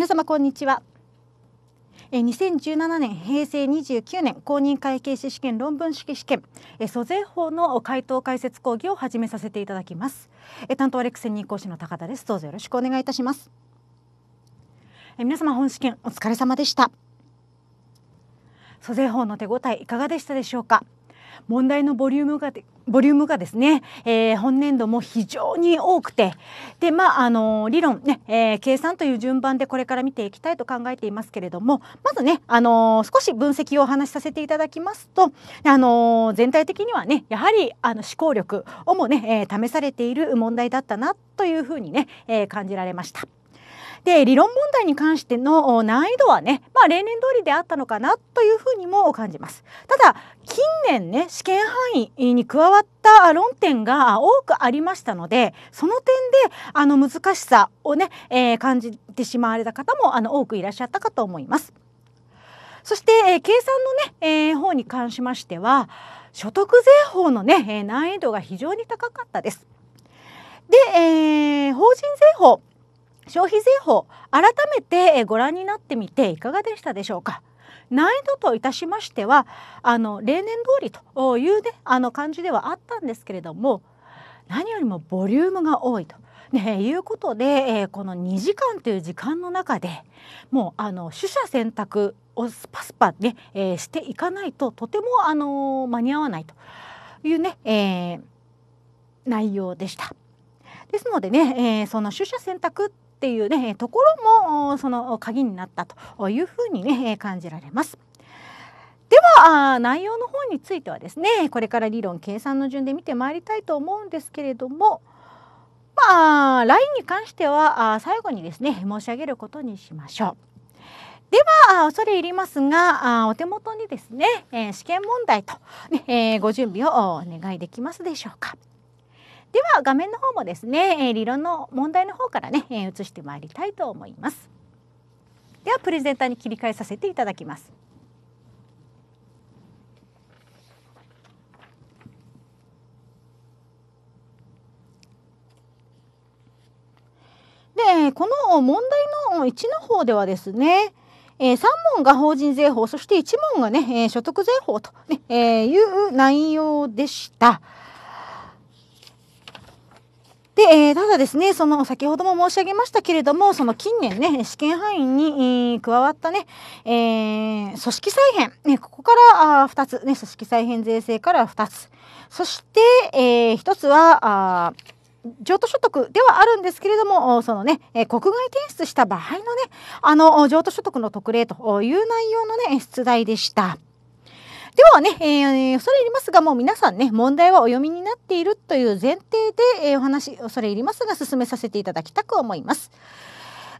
皆様こんにちは2017年平成29年公認会計士試験論文式試験租税法の回答解説講義を始めさせていただきます担当はレクセン任講師の高田ですどうぞよろしくお願いいたします皆様本試験お疲れ様でした租税法の手応えいかがでしたでしょうか問題のボリュームがボリュームがですね、えー、本年度も非常に多くてでまああの理論ね、えー、計算という順番でこれから見ていきたいと考えていますけれどもまずねあの少し分析をお話しさせていただきますとあの全体的にはねやはりあの思考力をもね、えー、試されている問題だったなというふうにね、えー、感じられました。で理論問題に関しての難易度はね、まあ、例年通りであったのかなというふうにも感じます。ただ近年ね試験範囲に加わった論点が多くありましたのでその点であの難しさをね、えー、感じてしまわれた方もあの多くいらっしゃったかと思います。そして、えー、計算のね、えー、方に関しましては所得税法のね、え難易度が非常に高かったです。で、えー、法人税法消費税法改めてご覧になってみていかがでしたでしょうか難易度といたしましてはあの例年通りというねあの感じではあったんですけれども何よりもボリュームが多いと。ね、いうことで、えー、この2時間という時間の中でもうあの取捨選択をスパスパね、えー、していかないととても、あのー、間に合わないというね、え内容でした。ですのでね、えその取捨選択っていうねところもその鍵になったというふうにね感じられます。では内容の方についてはですねこれから理論計算の順で見てまいりたいと思うんですけれどもまあ LINE に関しては最後にですね申し上げることにしましょう。では恐れ入りますがお手元にですね試験問題と、ね、ご準備をお願いできますでしょうか。では画面の方もですね、え理論の問題の方からね、え移してまいりたいと思います。ではプレゼンターに切り替えさせていただきます。でこの問題の1の方ではですね3問が法人税法そして1問がね所得税法と、ねえいう内容でした。で、えー、ただですね、その先ほども申し上げましたけれども、その近年ね、試験範囲に、えー、加わったね、えー、組織再編、ね、ここからあ2つ、ね、組織再編税制から2つ、そして、えー、1つは、あ譲渡所得ではあるんですけれども、そのね、国外転出した場合のね、あの、譲渡所得の特例という内容のね、出題でした。はね、えー、恐れ入りますが、もう皆さんね、問題はお読みになっているという前提で、えー、お話、恐れ入りますが、進めさせていただきたく思います。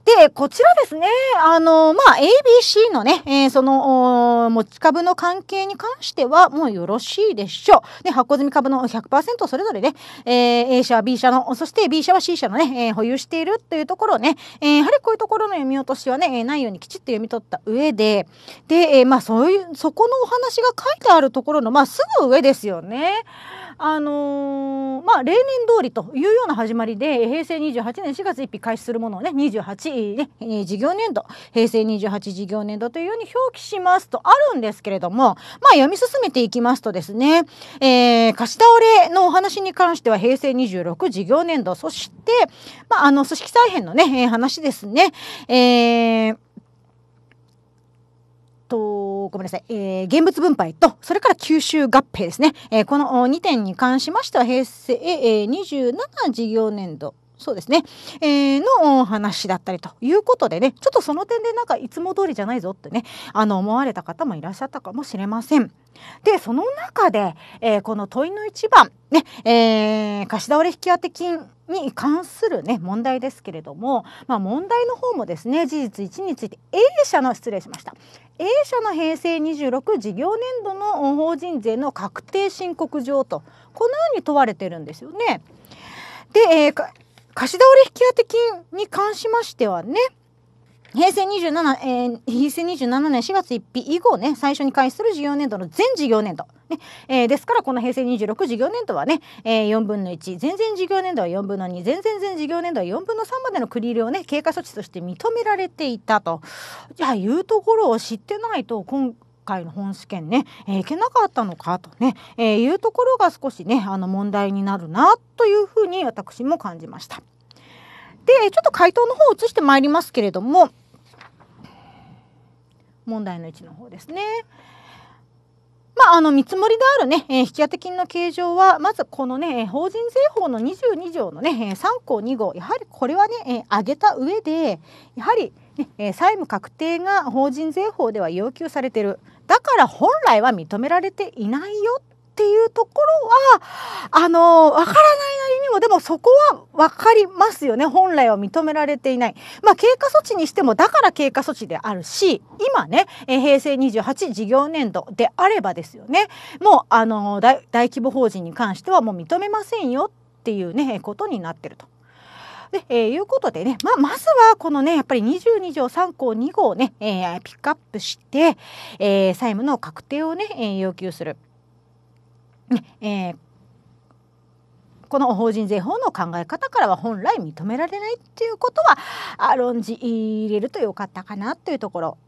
で、こちらですね、あの、まあ、ABC のね、えー、その、持ち株の関係に関しては、もうよろしいでしょう。で、発行済み株の100%それぞれね、えー、A 社、B 社の、そして B 社は C 社のね、えー、保有しているというところをね、えー、やはりこういうところの読み落としはね、えー、ないようにきちっと読み取った上で、で、えー、まあ、そういう、そこのお話が書いてあるところの、まあ、すぐ上ですよね。あのー、まあ、例年通りというような始まりで、平成28年4月1日開始するものをね、28 2ねえー、事業年度平成28事業年度というように表記しますとあるんですけれどもまあ読み進めていきますとですね、えー、貸し倒れのお話に関しては平成26事業年度そして、まあ、あの組織再編のね、えー、話ですね。えーと、ごめんなさい、えー、現物分配と、それから吸収合併ですね。えー、この2点に関しましては、平成、えー、27事業年度そうですね、えー、の話だったりということでねちょっとその点でなんかいつも通りじゃないぞってねあの思われた方もいらっしゃったかもしれません。でその中で、えー、この問いの1番、ねえー、貸し倒れ引当金に関する、ね、問題ですけれども、まあ、問題の方もですね事実1について A 社の失礼しました A 社の平成26事業年度の法人税の確定申告上とこのように問われてるんですよね。で、えー貸し倒れ引当金に関しましてはね平成 27,、えー、平成27年4月1日以後ね最初に開始する事業年度の全事業年度、ねえー、ですからこの平成26事業年度はね、えー、4分の1全然事業年度は4分の2全然全事業年度は4分の3までの繰り入れをね経過措置として認められていたとじゃあいうところを知ってないと今回の本試験ね、えー、いけなかったのかとね、えー、いうところが少しねあの問題になるなというふうに私も感じました。でちょっと回答の方を移してまいりますけれども問題の1の方ですね。まあ、あの見積もりであるね、えー、引当金の形状はまずこのね法人税法の22条のね3項2号やはりこれはね、えー、上げた上でやはりね、債務確定が法人税法では要求されてるだから本来は認められていないよっていうところはあの分からないなりにもでもそこは分かりますよね本来は認められていない、まあ、経過措置にしてもだから経過措置であるし今ね平成28事業年度であればですよねもうあの大規模法人に関してはもう認めませんよっていうねことになってると。で、えー、いうことでね、まあ、まずはこのね、やっぱり22条3項2号をね、えー、ピックアップして、えー、債務の確定をね、えー、要求する。ねえーこの法人税法の考え方からは本来認められないっていうことは論じ入れるとよかったかなというところ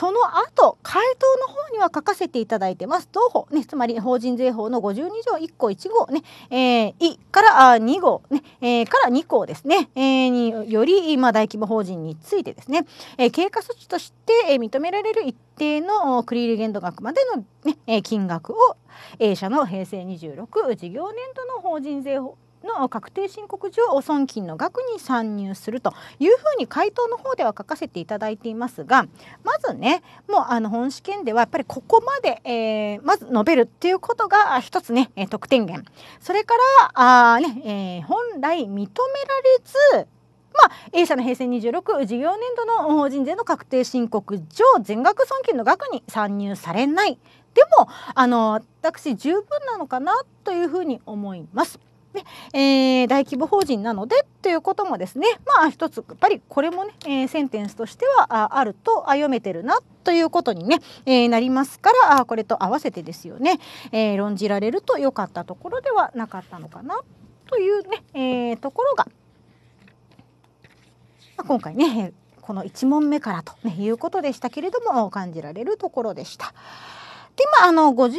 その後回答の方には書かせていただいてます同法、ね、つまり法人税法の52条1項1号ね、えー、1からあ2号ね、えー、から2項ですね、えー、により、まあ、大規模法人についてですね、えー、経過措置として、えー、認められる一定の繰入限度額までの、ね、金額を A 社の平成26事業年度の法人税法の確定申告上損金の額に算入するというふうに回答の方では書かせていただいていますがまずねもうあの本試験ではやっぱりここまで、えー、まず述べるっていうことが一つね得点源それからあ、ねえー、本来認められずまあ、A 社の平成26事業年度の法人税の確定申告上全額損金の額に算入されないでもあの私十分なのかなというふうに思います。ねえー、大規模法人なのでということもですねまあ一つやっぱりこれもね、えー、センテンスとしてはあると読めてるなということにね、えー、なりますからあこれと合わせてですよね、え論じられると良かったところではなかったのかなというね、えところが、まあ、今回ねこの1問目からということでしたけれども感じられるところでした。で、まあ、あの、52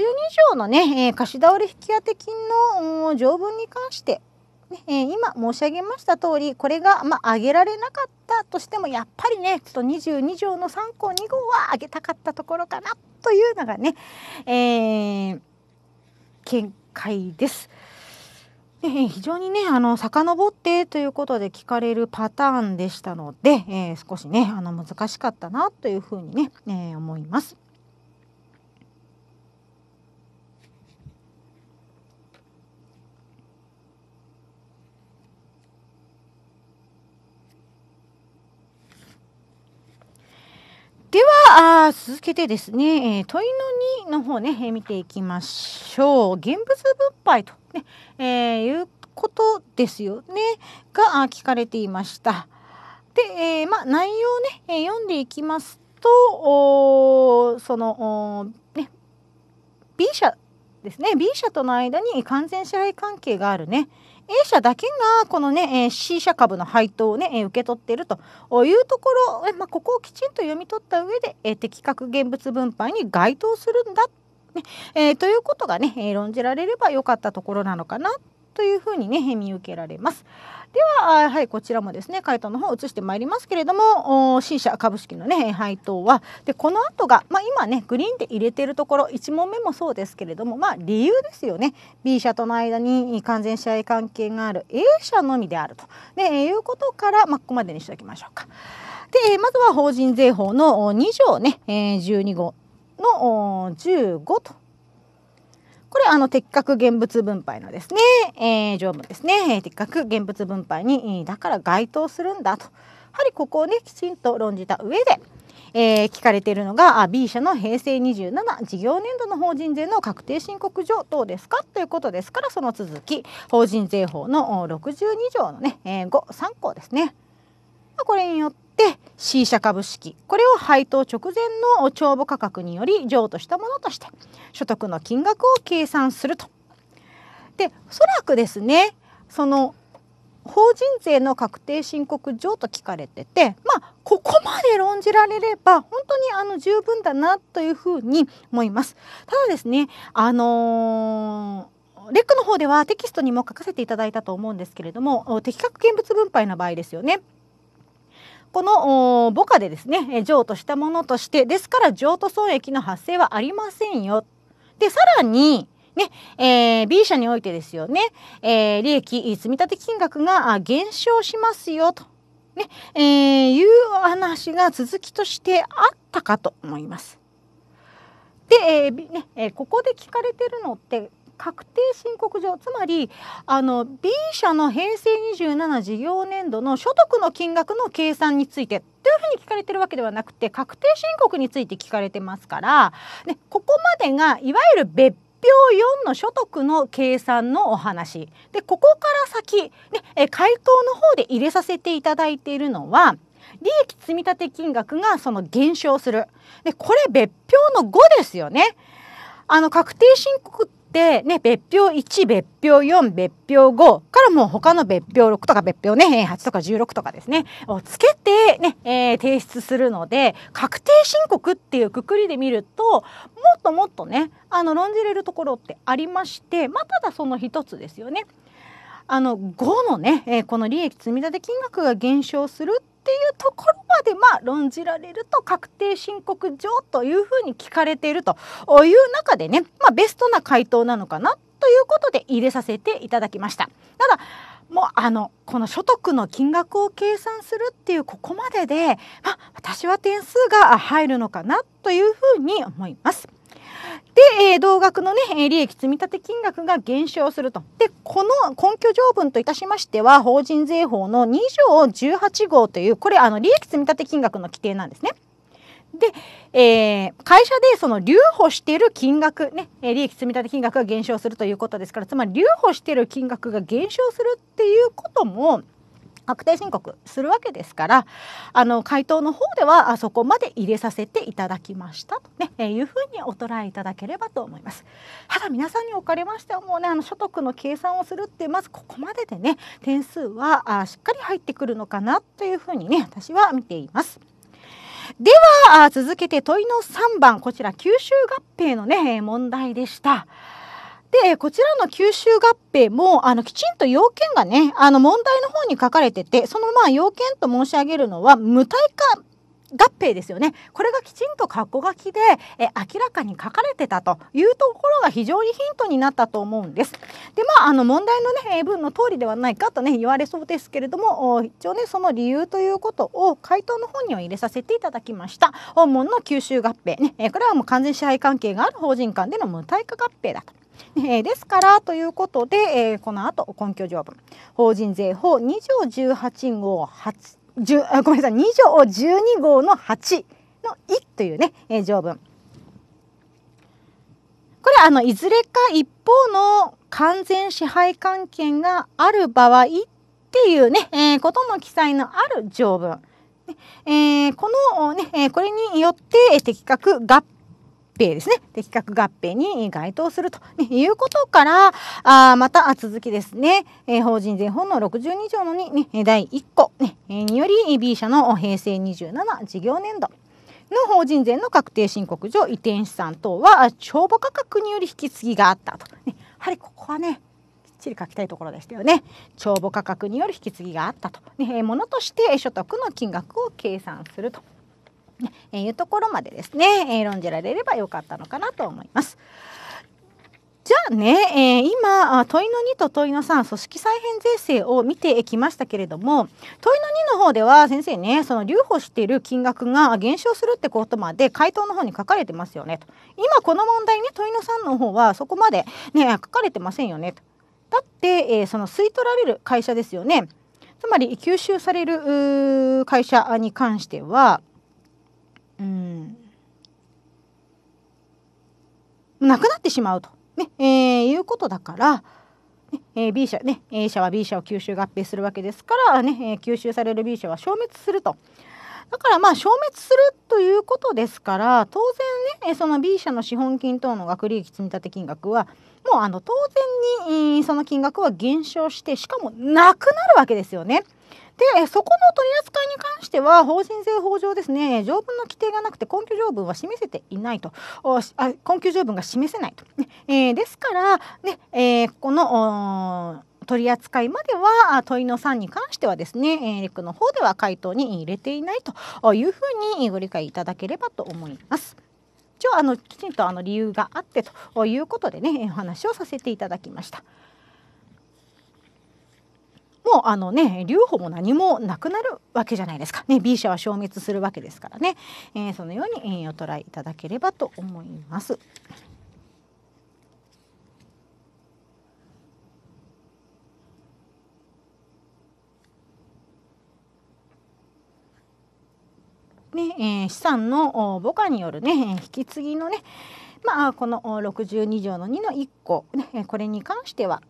条のね、えー、貸倒れ引当金の条文に関して、ねえー、今申し上げました通り、これが、まあ、上げられなかったとしても、やっぱりね、ちょっと22条の3項2号は上げたかったところかな、というのがね、えー、見解です。非常にねあの遡ってということで聞かれるパターンでしたので、えー、少しねあの難しかったなというふうにね、えー、思います。ではあ続けてですね、えー、問いの2の方ね、えー、見ていきましょう現物分配とね、えー、いうことですよねが聞かれていましたで、えーま内容ね、えー、読んでいきますとそのね、B 社ですね B 社との間に完全支配関係があるね A 社だけがこのね、え C 社株の配当をね、え受け取っているというところ、えまあ、ここをきちんと読み取った上で、え的確現物分配に該当するんだ、ねえー、ということがね、え論じられればよかったところなのかなというふうにね見受けられます。では、はい、こちらもですね回答の方を移してまいりますけれども C 社株式のね配当はでこの後が、まあ、今ねグリーンで入れてるところ1問目もそうですけれども、まあ、理由ですよね B 社との間に完全試合関係がある A 社のみであると、ね、いうことから、まあ、ここまでにしておきましょうか。でまずは法人税法の2条ね12号の15とこれあの的確現物分配のですね、えー、条文ですね、えー、的確現物分配にだから該当するんだとやはりここをねきちんと論じた上でえー、聞かれているのが B 社の平成27事業年度の法人税の確定申告上どうですかということですからその続き法人税法の62条のね、えー、53項ですね。これによってして C 社株式これを配当直前の帳簿価格により譲渡したものとして所得の金額を計算すると。でおそらくですねその法人税の確定申告上と聞かれててまあここまで論じられれば本当にあの十分だなというふうに思います。ただですねあのーレックの方ではテキストにも書かせていただいたと思うんですけれども的確見物分配の場合ですよねこの母価でですね譲渡したものとしてですから譲渡損益の発生はありませんよ。でさらにねえー、B 社においてですよね、えー、利益積立金額が減少しますよと、ねえー、いう話が続きとしてあったかと思います。で、えーねえここで聞かれてるのって確定申告上つまりあの B 社の平成27事業年度の所得の金額の計算についてというふうに聞かれてるわけではなくて確定申告について聞かれてますから、ね、ここまでがいわゆる別表4の所得の計算のお話でここから先、ね、え回答の方で入れさせていただいているのは利益積立金額がその減少するでこれ別表の5ですよね。あの確定申告、ね、別表1、別表4、別表5からもう他の別表6とか別表ね、8とか16とかですね、をつけてね、えー、提出するので、確定申告っていうくくりで見ると、もっともっとね、あの、論じれるところってありまして、まあ、ただその一つですよね。あの5のね、えー、この利益積立金額が減少するっっていうところまでまあ論じられると確定申告上というふうに聞かれているという中でね、まあ、ベストな回答なのかなということで入れさせていただきました。ただもうあのこの所得の金額を計算するっていうここまでで、まあ、私は点数が入るのかなというふうに思います。で、えー、同額のね、利益積立金額が減少すると。で、この根拠条文といたしましては、法人税法の2条18号という、これ、あの、利益積立金額の規定なんですね。で、えー、会社でその留保している金額、ね、利益積立金額が減少するということですから、つまり留保している金額が減少するっていうことも、確定申告するわけですからあの回答の方ではあそこまで入れさせていただきましたとね、えー、いうふうにお捉えいただければと思います。ただ皆さんにおかれましてはもうねあの所得の計算をするってまずここまででね点数はあしっかり入ってくるのかなというふうにね私は見ています。では続けて問いの3番こちら九州合併のね問題でした。で、こちらの吸収合併も、あの、きちんと要件がね、あの、問題の方に書かれてて、そのまあ、要件と申し上げるのは、無体化合併ですよねこれがきちんと過去書きでえ明らかに書かれてたというところが非常にヒントになったと思うんです。でまああの問題のね文の通りではないかとね言われそうですけれども一応ねその理由ということを回答の方には入れさせていただきました。本門の吸収合併ねこれはもう完全支配関係がある法人間での無体化合併だと。えですからということで、えこの後根拠条文法人税法2条18号8あごめんなさい2条12号の8の「い」というね、え条文これあのいずれか一方の完全支配関係がある場合っていうね、えー、ことの記載のある条文。えー、この、ね、これによって的確合併ですね適格合併に該当するということからあまた続きですね、えー、法人税法の62条の2、ね、第1項、ね、により B 社の平成27事業年度の法人税の確定申告上移転資産等は帳簿価格により引き継ぎがあったと、ね、やはりここはねっちり書きたいところでしたよね帳簿価格による引き継ぎがあったと、ね、ものとして所得の金額を計算すると。えー、いうところまでですね、えー、論じられればよかったのかなと思います。じゃあね、えー、今問いの2と問いの3組織再編税制を見てきましたけれども問いの2の方では先生ねその留保している金額が減少するってことまで回答の方に書かれてますよねと今この問題ね問いの3の方はそこまで、ね、書かれてませんよねとだって、えー、その吸い取られる会社ですよねつまり吸収される会社に関してはうん、なくなってしまうと、ねえー、いうことだから、ねえー、B 社、ね、A 社は B 社を吸収合併するわけですから、ねえ吸収される B 社は消滅すると。だからまあ消滅するということですから当然ねその B 社の資本金等の学利益積立金額はもうあの当然にその金額は減少してしかもなくなるわけですよね。で、そこの取り扱いに関しては、法人税法上ですね、条文の規定がなくて、根拠条文は示せていないと、あ根拠条文が示せないと。ねえー、ですから、ねえー、この取り扱いまでは問いの3に関してはですね、えー、陸の方では回答に入れていないというふうにご理解いただければと思います。一応あのきちんとあの理由があってということでねお話をさせていただきました。もうあのね留保も何もなくなるわけじゃないですか、ね、B 社は消滅するわけですからね、えー、そのように、えお捉えいただければと思います。ねえー、資産の母価による、ね、引き継ぎのね、まあ、この62条の2の1個、ね、これに関しては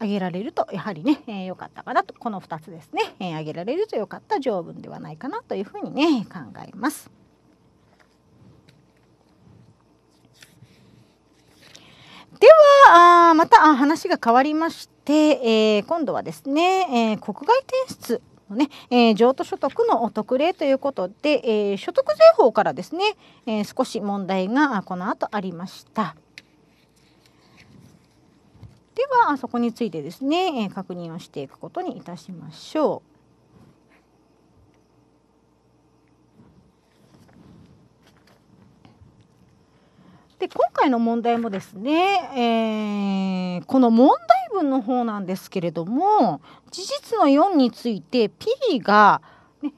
あげられるとやはりね良、えー、かったかなとこの2つですね、えー、挙げられると良かった条文ではないかなというふうにね考えます。ではあまたあ話が変わりまして、えー、今度はですね、えー、国外転出のね、えー、譲渡所得のお特例ということで、えー、所得税法からですね、えー、少し問題がこの後ありました。ではそこについてですね、え確認をしていくことにいたしましょう。で今回の問題もですね、えー、この問題文の方なんですけれども事実の4について P が、ね、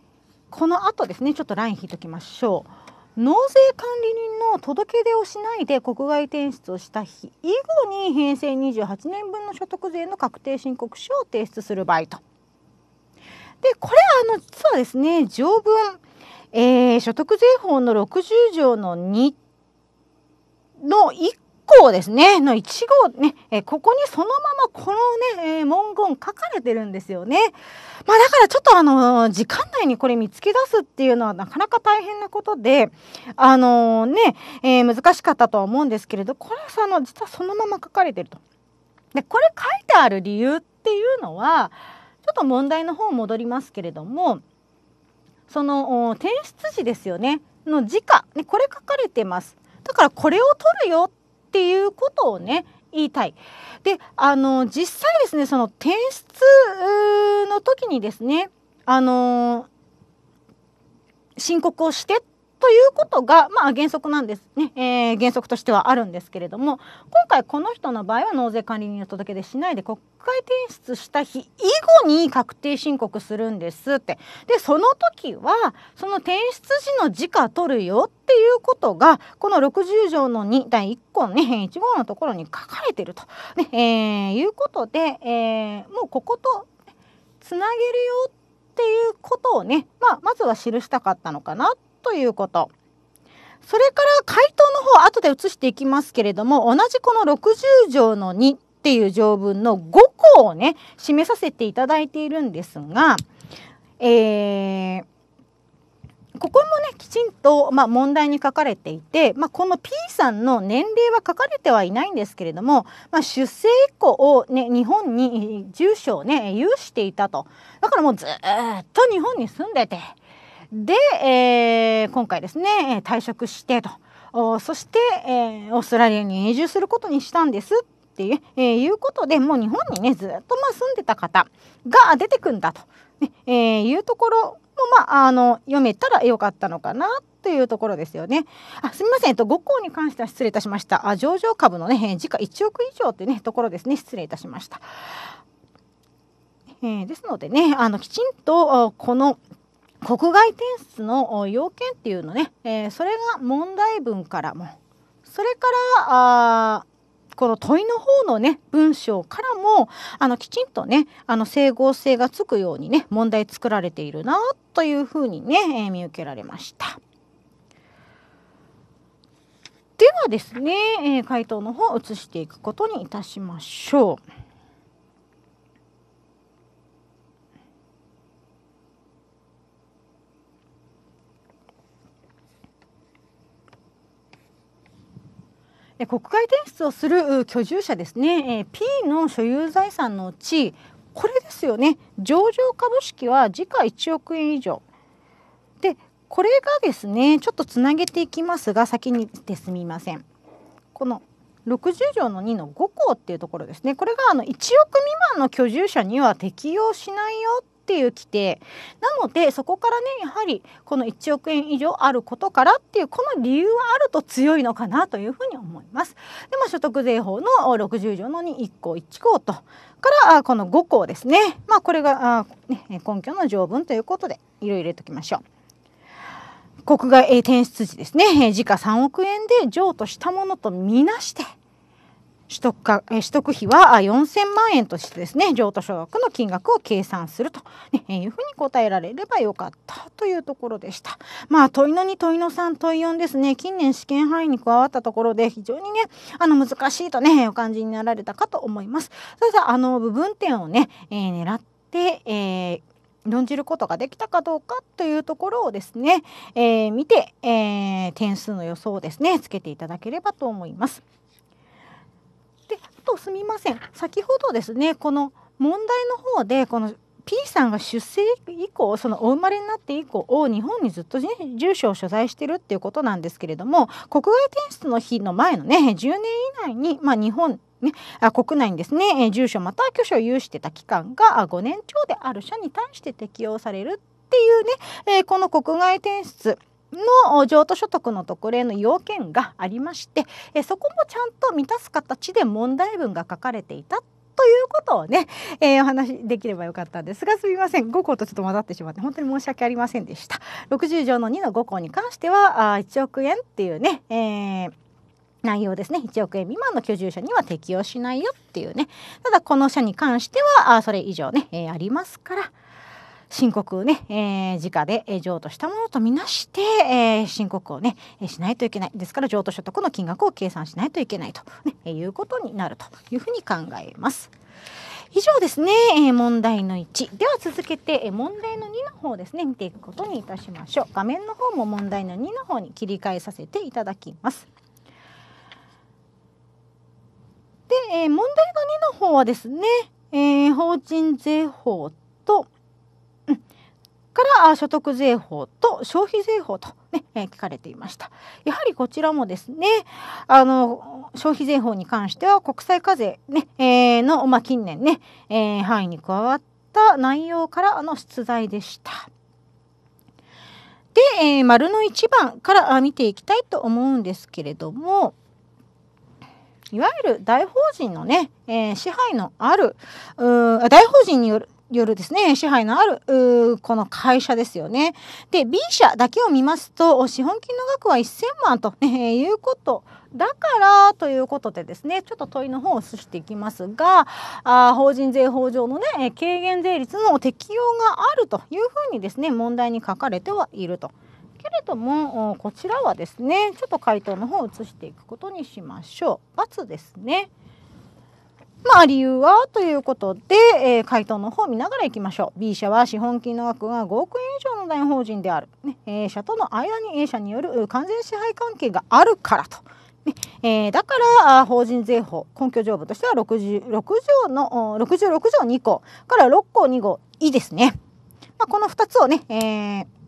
この後ですねちょっとライン引いておきましょう。納税管理人の届け出をしないで国外転出をした日以後に平成28年分の所得税の確定申告書を提出する場合と。でこれはあの実はですね条文、えー、所得税法の60条の2の1号ですねの1号ね、えここにそのままこのね、え文言書かれてるんですよね。まあ、だからちょっとあの時間内にこれ見つけ出すっていうのはなかなか大変なことであのね、えー、難しかったとは思うんですけれどこれはその実はそのまま書かれてると。でこれ書いてある理由っていうのはちょっと問題の方戻りますけれどもその転出時ですよねの時価、ね、これ書かれてます。だからこれを取るよっていうことをね言いたい。であの実際ですねその転出の時にですねあの申告をしてっということが、まあ、原則なんですね、えー、原則としてはあるんですけれども今回この人の場合は納税管理人の届け出しないで国会提出した日以後に確定申告するんですってでその時はその提出時の時価取るよっていうことがこの60条の2第1項ね1号のところに書かれてると、ねえー、いうことで、えー、もうこことつなげるよっていうことをね、まあ、まずは記したかったのかなってということ。それから回答の方後で移していきますけれども同じこの60条の2っていう条文の5項をね示させていただいているんですが、えー、ここもねきちんと、まあ、問題に書かれていて、まあ、この P さんの年齢は書かれてはいないんですけれども、まあ、出生以降、ね、日本に住所をね有していたとだからもうずっと日本に住んでてで、えー、今回ですね退職してとおそして、えー、オーストラリアに永住することにしたんですっていう,、えー、いうことでもう日本にねずっとまあ住んでた方が出てくんだと、ねえー、いうところも、まあ、あの読めたらよかったのかなというところですよね。あすみません、えっと、5項に関しては失礼いたしました。あ上場株のね、時価1億以上という、ね、ところですね、失礼いたしました。えー、ですのでね、あのきちんとこの国外転出の要件っていうのね、えー、それが問題文からもそれからこの問いの方のね文章からもあのきちんとねあの整合性がつくようにね問題作られているなというふうにね、えー、見受けられました。ではですね、えー、回答の方移していくことにいたしましょう。国外転出をする居住者ですね、え P の所有財産のうちこれですよね上場株式は時価1億円以上でこれがですねちょっとつなげていきますが先にてすみませんこの60条の2の5項っていうところですねこれがあの1億未満の居住者には適用しないよっていう規定なのでそこからねやはりこの1億円以上あることからっていうこの理由はあると強いのかなというふうに思います。でまあ、所得税法の60条の2 1項1項とからこの5項ですね、まあ、これが根拠の条文ということでいろいろ入れておきましょう。国外転出時ですね時価3億円で譲渡したものとみなして取得か取得費は4000万円としてですね譲渡所得の金額を計算すると、ね、いうふうに答えられればよかったというところでした。まあ問いの2問いの3問い4ですね近年試験範囲に加わったところで非常にねあの難しいとねお感じになられたかと思います。それではあの部分点をね、えー、狙って、えー論じることができたかどうかというところをですね、えー、見て、えー、点数の予想をですねつけていただければと思います。とすみません先ほどですねこの問題の方でこの P さんが出生以降そのお生まれになって以降日本にずっと、ね、住所を所在してるっていうことなんですけれども国外転出の日の前のね10年以内に、まあ、日本ね、あ国内にですね、え住所または居所を有してた期間が5年超である社に対して適用されるっていうね、えこの国外転出の譲渡所得の特例の要件がありましてえそこもちゃんと満たす形で問題文が書かれていたということをね、えー、お話できればよかったんですがすみません5項とちょっと混ざってしまって本当に申し訳ありませんでした。60条の2の5項に関してはあ1億円っていうね、えー内容ですね1億円未満の居住者には適用しないよっていうねただこの社に関してはあそれ以上ね、えー、ありますから、申告ね、えー、直で譲渡したものとみなして、えー、申告をね、しないといけない。ですから、譲渡所得の金額を計算しないといけないと、ね、いうことになるというふうに考えます。以上ですね、え問題の1では続けて、え問題の2の方ですね見ていくことにいたしましょう画面の方も問題の2の方に切り替えさせていただきますで、え問題の2の方はですね、えー、法人税法とから所得税法と消費税法とね、え聞かれていました。やはりこちらもですねあの消費税法に関しては国際課税ね、えー、の、まあ、近年ね、えー、範囲に加わった内容からの出題でした。で、えー、丸の1番から見ていきたいと思うんですけれどもいわゆる大法人のね、えー、支配のある大法人による夜ですね支配のあるこの会社ですよね。で B 社だけを見ますと資本金の額は1000万と、ね、いうことだからということでですねちょっと問いの方を移していきますがあ法人税法上のね軽減税率の適用があるというふうにですね問題に書かれてはいると。けれどもこちらはですねちょっと回答の方を移していくことにしましょう。×ですね。まあ理由はということで、えー、回答の方を見ながらいきましょう B 社は資本金の額が5億円以上の大法人である、ね、A 社との間に A 社による完全支配関係があるからと。ねえー、だから法人税法根拠条文としては6 6条の66条2項から6項2号いいですね、まあ、この2つをね、えー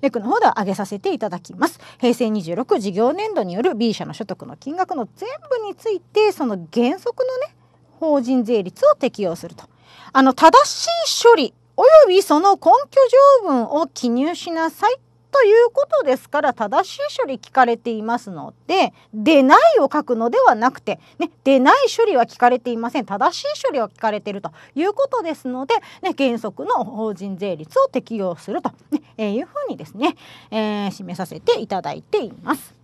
レクの方では上げさせていただきます。平成26事業年度による B 社の所得の金額の全部についてその原則のね法人税率を適用すると。あの正しい処理およびその根拠条文を記入しなさいということですから正しい処理聞かれていますので「出ない」を書くのではなくて「ね、出ない処理」は聞かれていません正しい処理は聞かれているということですので、ね、原則の法人税率を適用すると、ねえいうふうにですね、えー、させていただいています。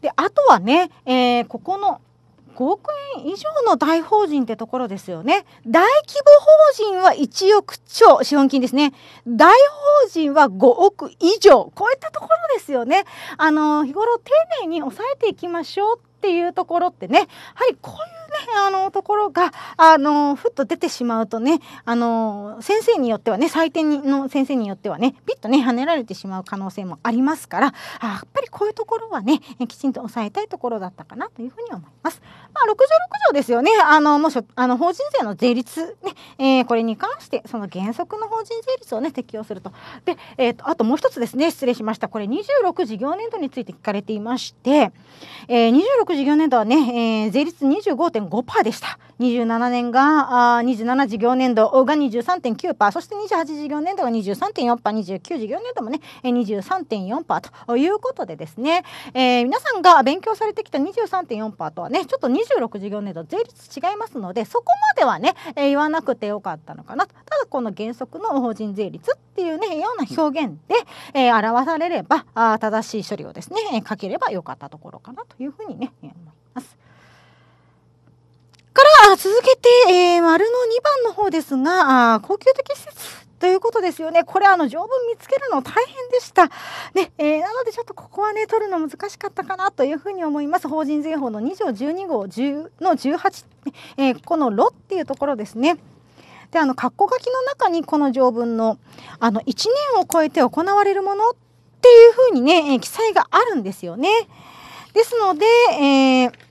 であとはね、えー、ここの5億円以上の大法人ってところですよね。大規模法人は1億超資本金ですね。大法人は5億以上。こういったところですよね。あの、日頃丁寧に抑えていきましょうっていうところってね、やはりこんなね、あのところがあのふっと出てしまうとねあの先生によってはね採点の先生によってはねピッとね跳ねられてしまう可能性もありますからやっぱりこういうところはねきちんと抑えたいところだったかなというふうに思います。まあ、66条ですよねあのもしあの法人税の税率ね、えー、これに関してその原則の法人税率をね適用するとで、えーと、とあともう一つですね失礼しましたこれ26事業年度について聞かれていまして、えー、26事業年度はね、えー、税率25.5% 23.5%でした。27年があ27事業年度が23.9%、そして28事業年度が23.4%、29事業年度もね、23.4%ということでですね、えー、皆さんが勉強されてきた23.4%とはね、ちょっと26事業年度税率違いますので、そこまではね、えー、言わなくてよかったのかなと。ただこの原則の法人税率っていうね、ような表現で、えー、表されれば、あ正しい処理をですね、かければよかったところかなというふうにね、思います。から続けて、えー、丸の2番の方ですが、あ高級的施設ということですよね。これ、あの、条文見つけるの大変でした。ね、えー、なのでちょっとここはね、取るの難しかったかなというふうに思います。法人税法の2条12号10の18、えー、このロっていうところですね。で、あの、括弧書きの中にこの条文の、あの、1年を超えて行われるものっていうふうにね、えー、記載があるんですよね。ですので、えー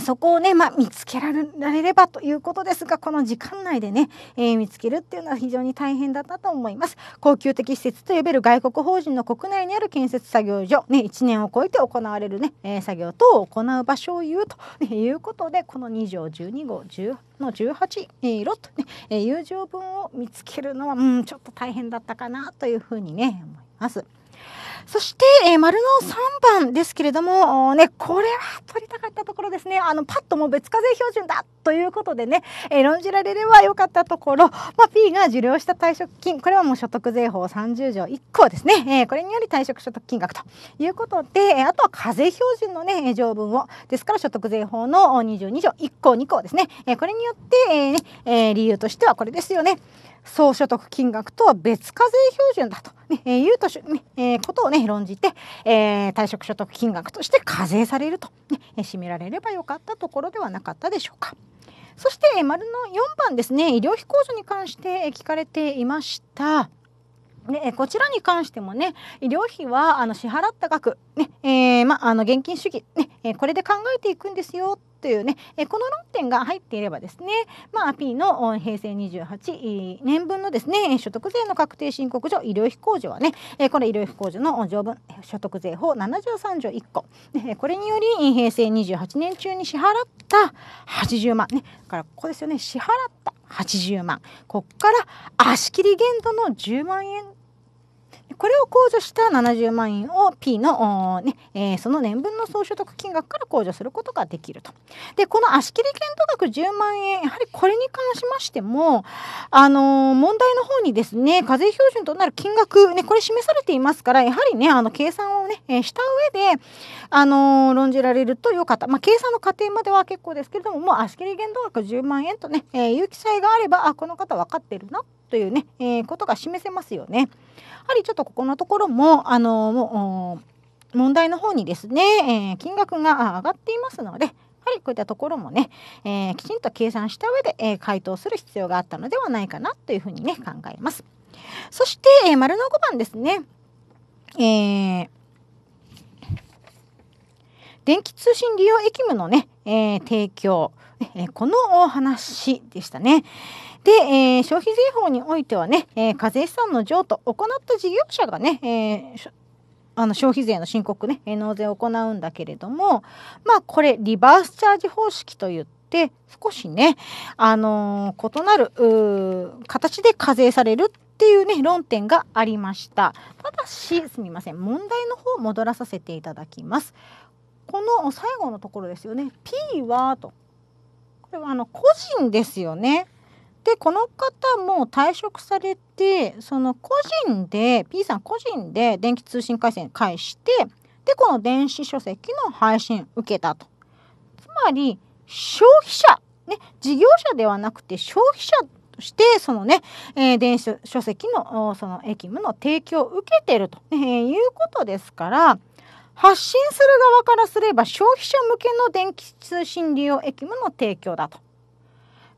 そこをね、まあ、見つけられればということですがこの時間内でね、えー、見つけるっていうのは非常に大変だったと思います恒久的施設と呼べる外国法人の国内にある建設作業所、ね、1年を超えて行われるね、えー、作業等を行う場所を言うと、ね、いうことでこの2条12号1 0の18、えー、ロッね、えー、友情分を見つけるのは、うん、ちょっと大変だったかなというふうにね思います。そして、えー、丸の3番ですけれども、ね、これは取りたかったところですね。あの、パッともう別課税標準だということでね、えー、論じられればよかったところ、まあ、P が受領した退職金、これはもう所得税法30条1項ですね。えー、これにより退職所得金額ということで、あとは課税標準のね、条文を、ですから所得税法の22条1項2項ですね。えこれによって、えー、ね、え理由としてはこれですよね。総所得金額とは別課税標準だと、ねえー、いうとし、ねえー、ことを、ね、論じて、えー、退職所得金額として課税されると、ね、占められればよかったところではなかったでしょうか。そして丸の4番ですね医療費控除に関して聞かれていました。ね、こちらに関してもね医療費はあの支払った額、ねえー、ま、あの現金主義、ねえこれで考えていくんですよというね、えこの論点が入っていればですね、まあ、P の平成28年分のですね所得税の確定申告書医療費控除はね、えこれ医療費控除の条文所得税法73条1個、ね、これにより平成28年中に支払った80万ねからここですよね支払った80万ここから足切り限度の10万円これを控除した70万円を P の、ねえー、その年分の総所得金額から控除することができると。でこの足切り限度額10万円やはりこれに関しましても、あのー、問題の方にですね課税標準となる金額、ね、これ示されていますからやはりねあの計算をね、えー、した上で、あのー、論じられるとよかった、まあ、計算の過程までは結構ですけれどももう足切り限度額10万円とね、えー、有機債があればあこの方分かってるなっというね、えー、ことが示せますよね。やはりちょっとここのところも、あのもう問題の方にですね、えー、金額が上がっていますので、やはりこういったところもね、えー、きちんと計算した上で、えー、回答する必要があったのではないかなというふうにね、考えます。そして、えー、丸の5番ですね。えー電気通信利用役務のね、えー、提供、えー、このお話でしたね。で、えー、消費税法においてはね、えー、課税資産の譲渡、行った事業者がね、えーあの消費税の申告ね、納税を行うんだけれども、まあこれ、リバースチャージ方式といって、少しね、あのー、異なる形で課税されるっていうね、論点がありました。ただし、すみません、問題の方戻らさせていただきます。この最後のところですよね、P はと、これはあの個人ですよね。でこの方も退職されてその個人で P さん個人で電気通信回線返してでこの電子書籍の配信受けたと。つまり消費者、ね、事業者ではなくて消費者としてそのね、えー、電子書籍のその駅務の提供を受けてると、えー、いうことですから発信する側からすれば消費者向けの電気通信利用駅務の提供だと。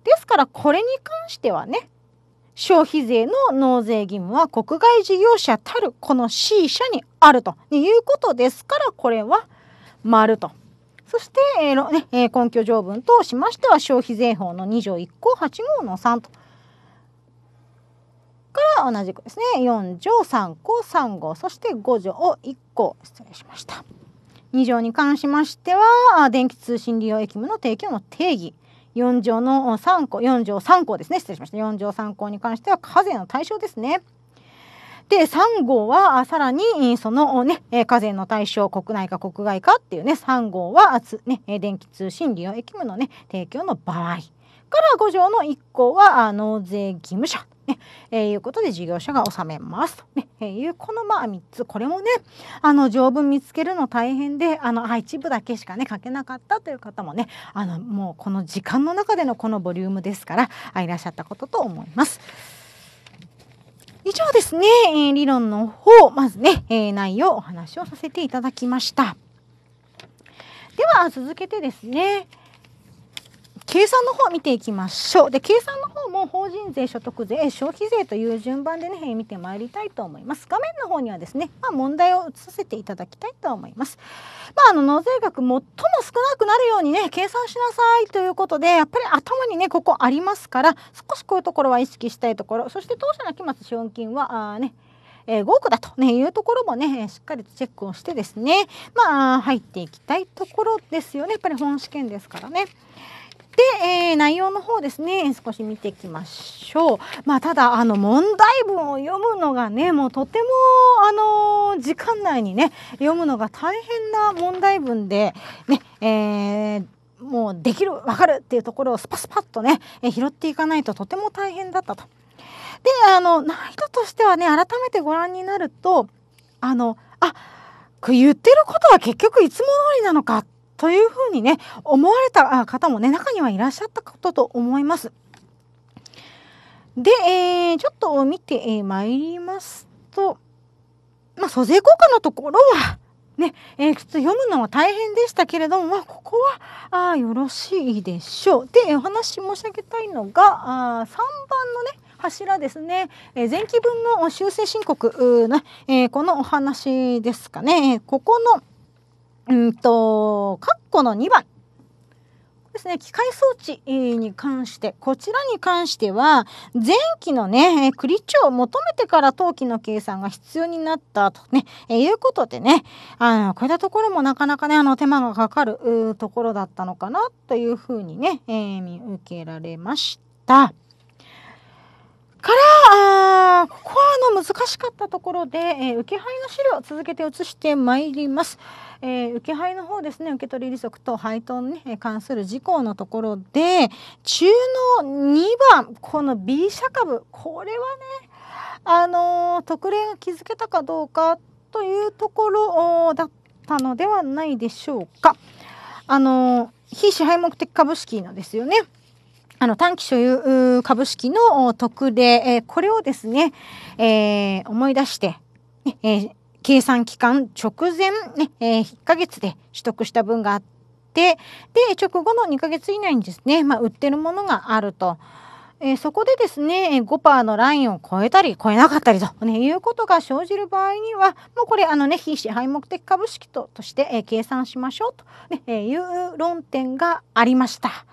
ですからこれに関してはね消費税の納税義務は国外事業者たるこの C 社にあるということですからこれは丸と。そして、えーねえ根拠条文としましては消費税法の2条1項8号の3と。から同じくですね4条3項3号そして5条1項失礼しました。2条に関しましては電気通信利用益務の提供の定義4条の3項4条3項ですね失礼しました4条3項に関しては課税の対象ですね。で3号はさらにそのね課税の対象国内か国外かっていうね3号はね、電気通信利用益務のね提供の場合から5条の1項は納税義務者ね、えー、いうことで事業者が納めますと、ねえー、いうこのまあ3つこれもねあの条文見つけるの大変であのあ一部だけしかね書けなかったという方もねあのもうこの時間の中でのこのボリュームですからいらっしゃったことと思います。以上ですね、えー、理論の方まずね、えー、内容お話をさせていただきました。では続けてですね、計算の方見ていきましょう。で、計算の方も法人税、所得税、消費税という順番でね、見てまいりたいと思います。画面の方にはですね、まあ、問題を移させていただきたいと思います。まあ、あの、納税額最も少なくなるようにね、計算しなさいということで、やっぱり頭にね、ここありますから、少しこういうところは意識したいところ、そして当社の期末資本金は、あね、えー、5億だと、ね、いうところもね、しっかりとチェックをしてですね、まあ、入っていきたいところですよね。やっぱり本試験ですからね。で、えー、内容の方ですね少し見ていきましょう。まあ、ただあの問題文を読むのがねもうとてもあの時間内にね読むのが大変な問題文でね、えーもうできる分かるっていうところをスパスパッとね拾っていかないととても大変だったと。であの難易度としてはね改めてご覧になるとあのあ言ってることは結局いつも通りなのかっというふうにね思われた方もね中にはいらっしゃったことと思います。で、えー、ちょっと見て、えー、まいりますと、まあ、租税効果のところは、ね、えー、ち読むのは大変でしたけれども、まあ、ここはあよろしいでしょう。で、お話申し上げたいのが、あ3番のね、柱ですね、えー、前期分の修正申告の、えー、このお話ですかね、ここのうんと、括弧の2番。ですね、機械装置に関して、こちらに関しては、前期のね、クリチを求めてから当期の計算が必要になったとね、えいうことでね、あの、こういったところもなかなかね、あの、手間がかかるところだったのかなというふうにね、えー、見受けられました。から、あここはあの難しかったところで、えー、受け配の資料を続けて移してまいります。えー、受け配の方ですね受取利息と配当に、関する事項のところで中の2番この B 社株これはねあのー、特例が築けたかどうかというところだったのではないでしょうか。あのー、非支配目的株式のですよね。あの短期所有株式の特例、これをですね、えー、思い出して、えー、計算期間直前ね、えー、1ヶ月で取得した分があって、で、直後の2ヶ月以内にですね、まあ、売ってるものがあると。えー、そこでですね、5%のラインを超えたり、超えなかったりと、ね、いうことが生じる場合には、もうこれ、あのね、非支配目的株式ととして、えー、計算しましょうと、ねえー、いう論点がありました。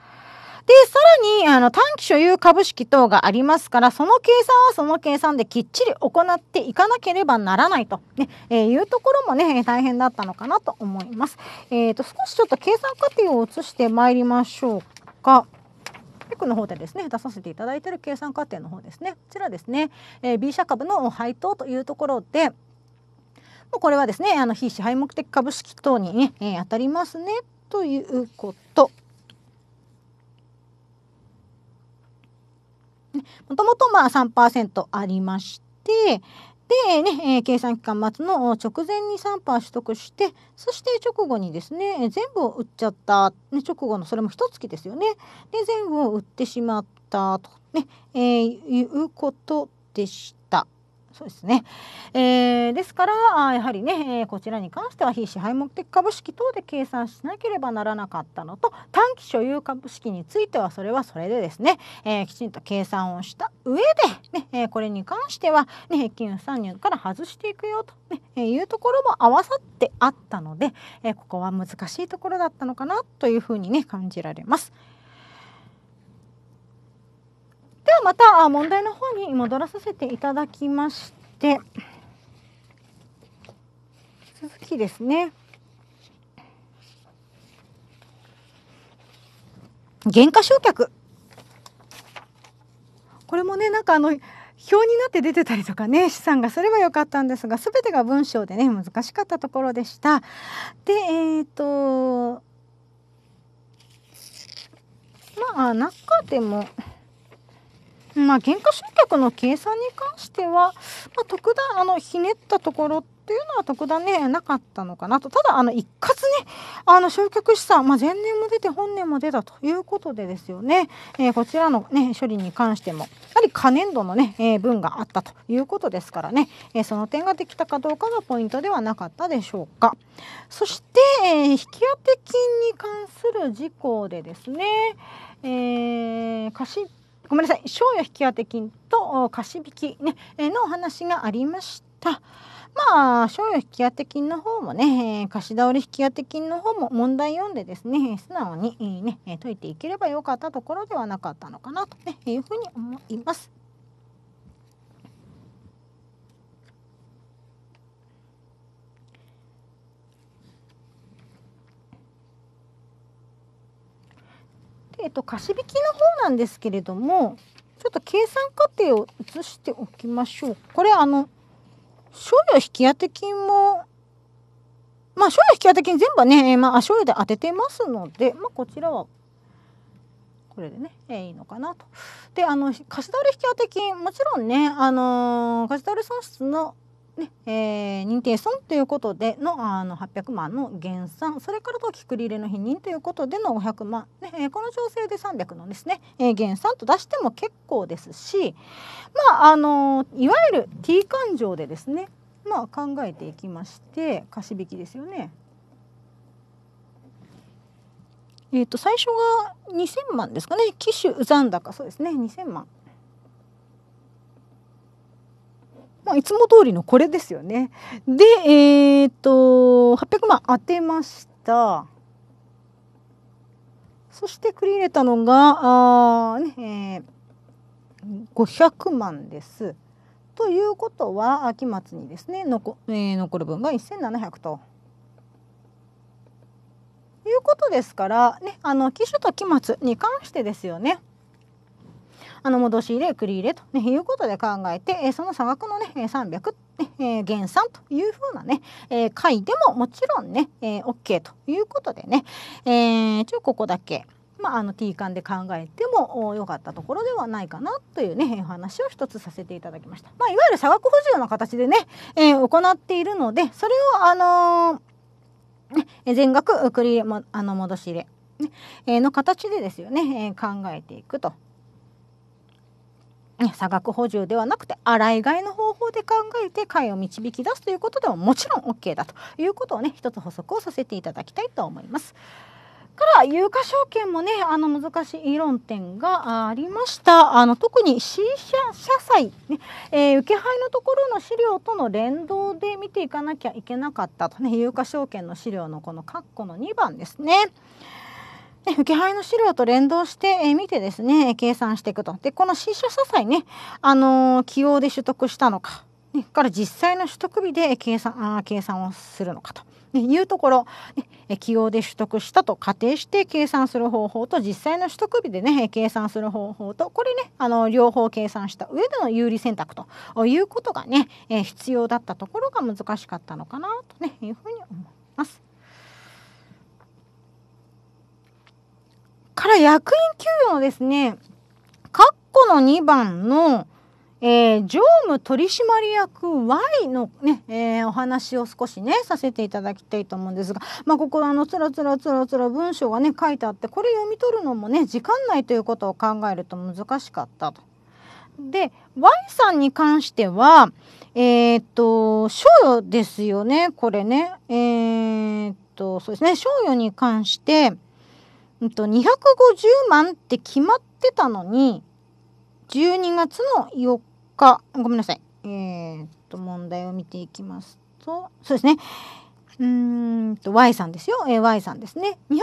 で、さらに、あの、短期所有株式等がありますから、その計算はその計算できっちり行っていかなければならないと、ねえー、いうところもね、大変だったのかなと思います。えっ、ー、と、少しちょっと計算過程を移してまいりましょうか。テックの方でですね出させていただいている計算過程の方ですねこちらですね、えー、B 社株の配当というところでもうこれはですねあの非支配目的株式等にね、えー、当たりますねということもともとまあ3%ありまして、で、ね、え計算期間末の直前に3%取得して、そして直後にですね、全部を売っちゃった、ね、直後のそれも一月ですよね。で、全部を売ってしまったと、ねえー、いうことでした。そうですね、えー、ですからやはりね、えー、こちらに関しては非支配目的株式等で計算しなければならなかったのと短期所有株式についてはそれはそれでですね、えー、きちんと計算をした上でね、えこれに関しては、ね、金参入から外していくよと、ねえいうところも合わさってあったので、えここは難しいところだったのかなというふうにね感じられます。ではまた問題の方に戻らさせていただきまして続きですね減価償却これもねなんかあの表になって出てたりとかね資産がすればよかったんですが全てが文章でね難しかったところでした。でえっ、ー、とまあ中でもまあ、減価償却の計算に関しては、まあ、特段あのひねったところっていうのは特段ねなかったのかなとただあの一括ねあの償却資産、まあ、前年も出て本年も出たということでですよね、えー、こちらの、ね、処理に関してもやはり可燃度のね、えー、分があったということですからね、えー、その点ができたかどうかがポイントではなかったでしょうかそして、え引き当て金に関する事項でですね、え貸しごめんなさい賞与引当金と貸引ね、えのお話がありました。まあ、賞与引当金の方もね、貸し倒れ引当金の方も問題読んでですね、素直にね、解いていければよかったところではなかったのかなというふうに思います。えっと、貸し引きの方なんですけれどもちょっと計算過程を移しておきましょう。これあの賞与引当金もまあ賞与引当金全部ね、まあ、賞与で当ててますので、まあ、こちらはこれでね、えいいのかなと。であの貸し倒れ引当金もちろんね、あの貸し倒れ損失のねえー、認定損ということでのあの800万の減産それからときくり入れの否認ということでの500万、ねえー、この調整で300のですね、えー、減産と出しても結構ですし、まああのいわゆる T 勘定でですね、まあ、考えていきまして貸引きですよね。えー、と最初が2000万ですかね、機種残高、そうですね、2000万。まあ、いつも通りのこれですよね。で、えー、っと、800万当てました。そして繰り入れたのが、あねえー、500万です。ということは秋末にですね残,、えー、残る分が1700と。いうことですから、ね、あの機種と期末に関してですよね。あの戻し入れ繰り入れと、ね、いうことで考えて、その差額のね300ね、え減算というふうなね、え回でももちろんね、えー、OK ということでね、えー、ちょここだけ。まあ、あの T 間で考えても良かったところではないかなというねお話を一つさせていただきました、まあ、いわゆる差額補充の形でね、えー、行っているのでそれを、あのー、全額繰りあの戻し入れ、ねえの形でですよね、え考えていくと差額補充ではなくて洗い替えの方法で考えて会を導き出すということでももちろん OK だということをね一つ補足をさせていただきたいと思います。から有価証券もねあの難しい論点がありましたあの特に C 社社債ね、えー、受け配のところの資料との連動で見ていかなきゃいけなかったとね有価証券の資料のこの括弧の2番ですね。で、受け配の資料と連動して、え見てですね、計算していくと。で、この新車支えね、あのー、起用で取得したのか、ね、から実際の取得日で計算あ計算をするのかと。いうところ、ね、起用で取得したと仮定して計算する方法と実際の取得日でね計算する方法とこれねあの両方計算した上での有利選択ということがね必要だったところが難しかったのかなとねいうふうに思います。から役員給与のですね、括弧の2番の、えー、常務取締役 Y のね、えー、お話を少しねさせていただきたいと思うんですが、まあ、ここあのつらつらつらつら文章がね書いてあってこれ読み取るのもね時間内ということを考えると難しかったと。で Y さんに関してはえー、っと賞与ですよねこれね。えー、っとそうですね賞与に関して250万って決まってたのに、12月の4日、ごめんなさい。えー、と、問題を見ていきますと、そうですね。うんと Y さんですよ、えー、Y さんですね250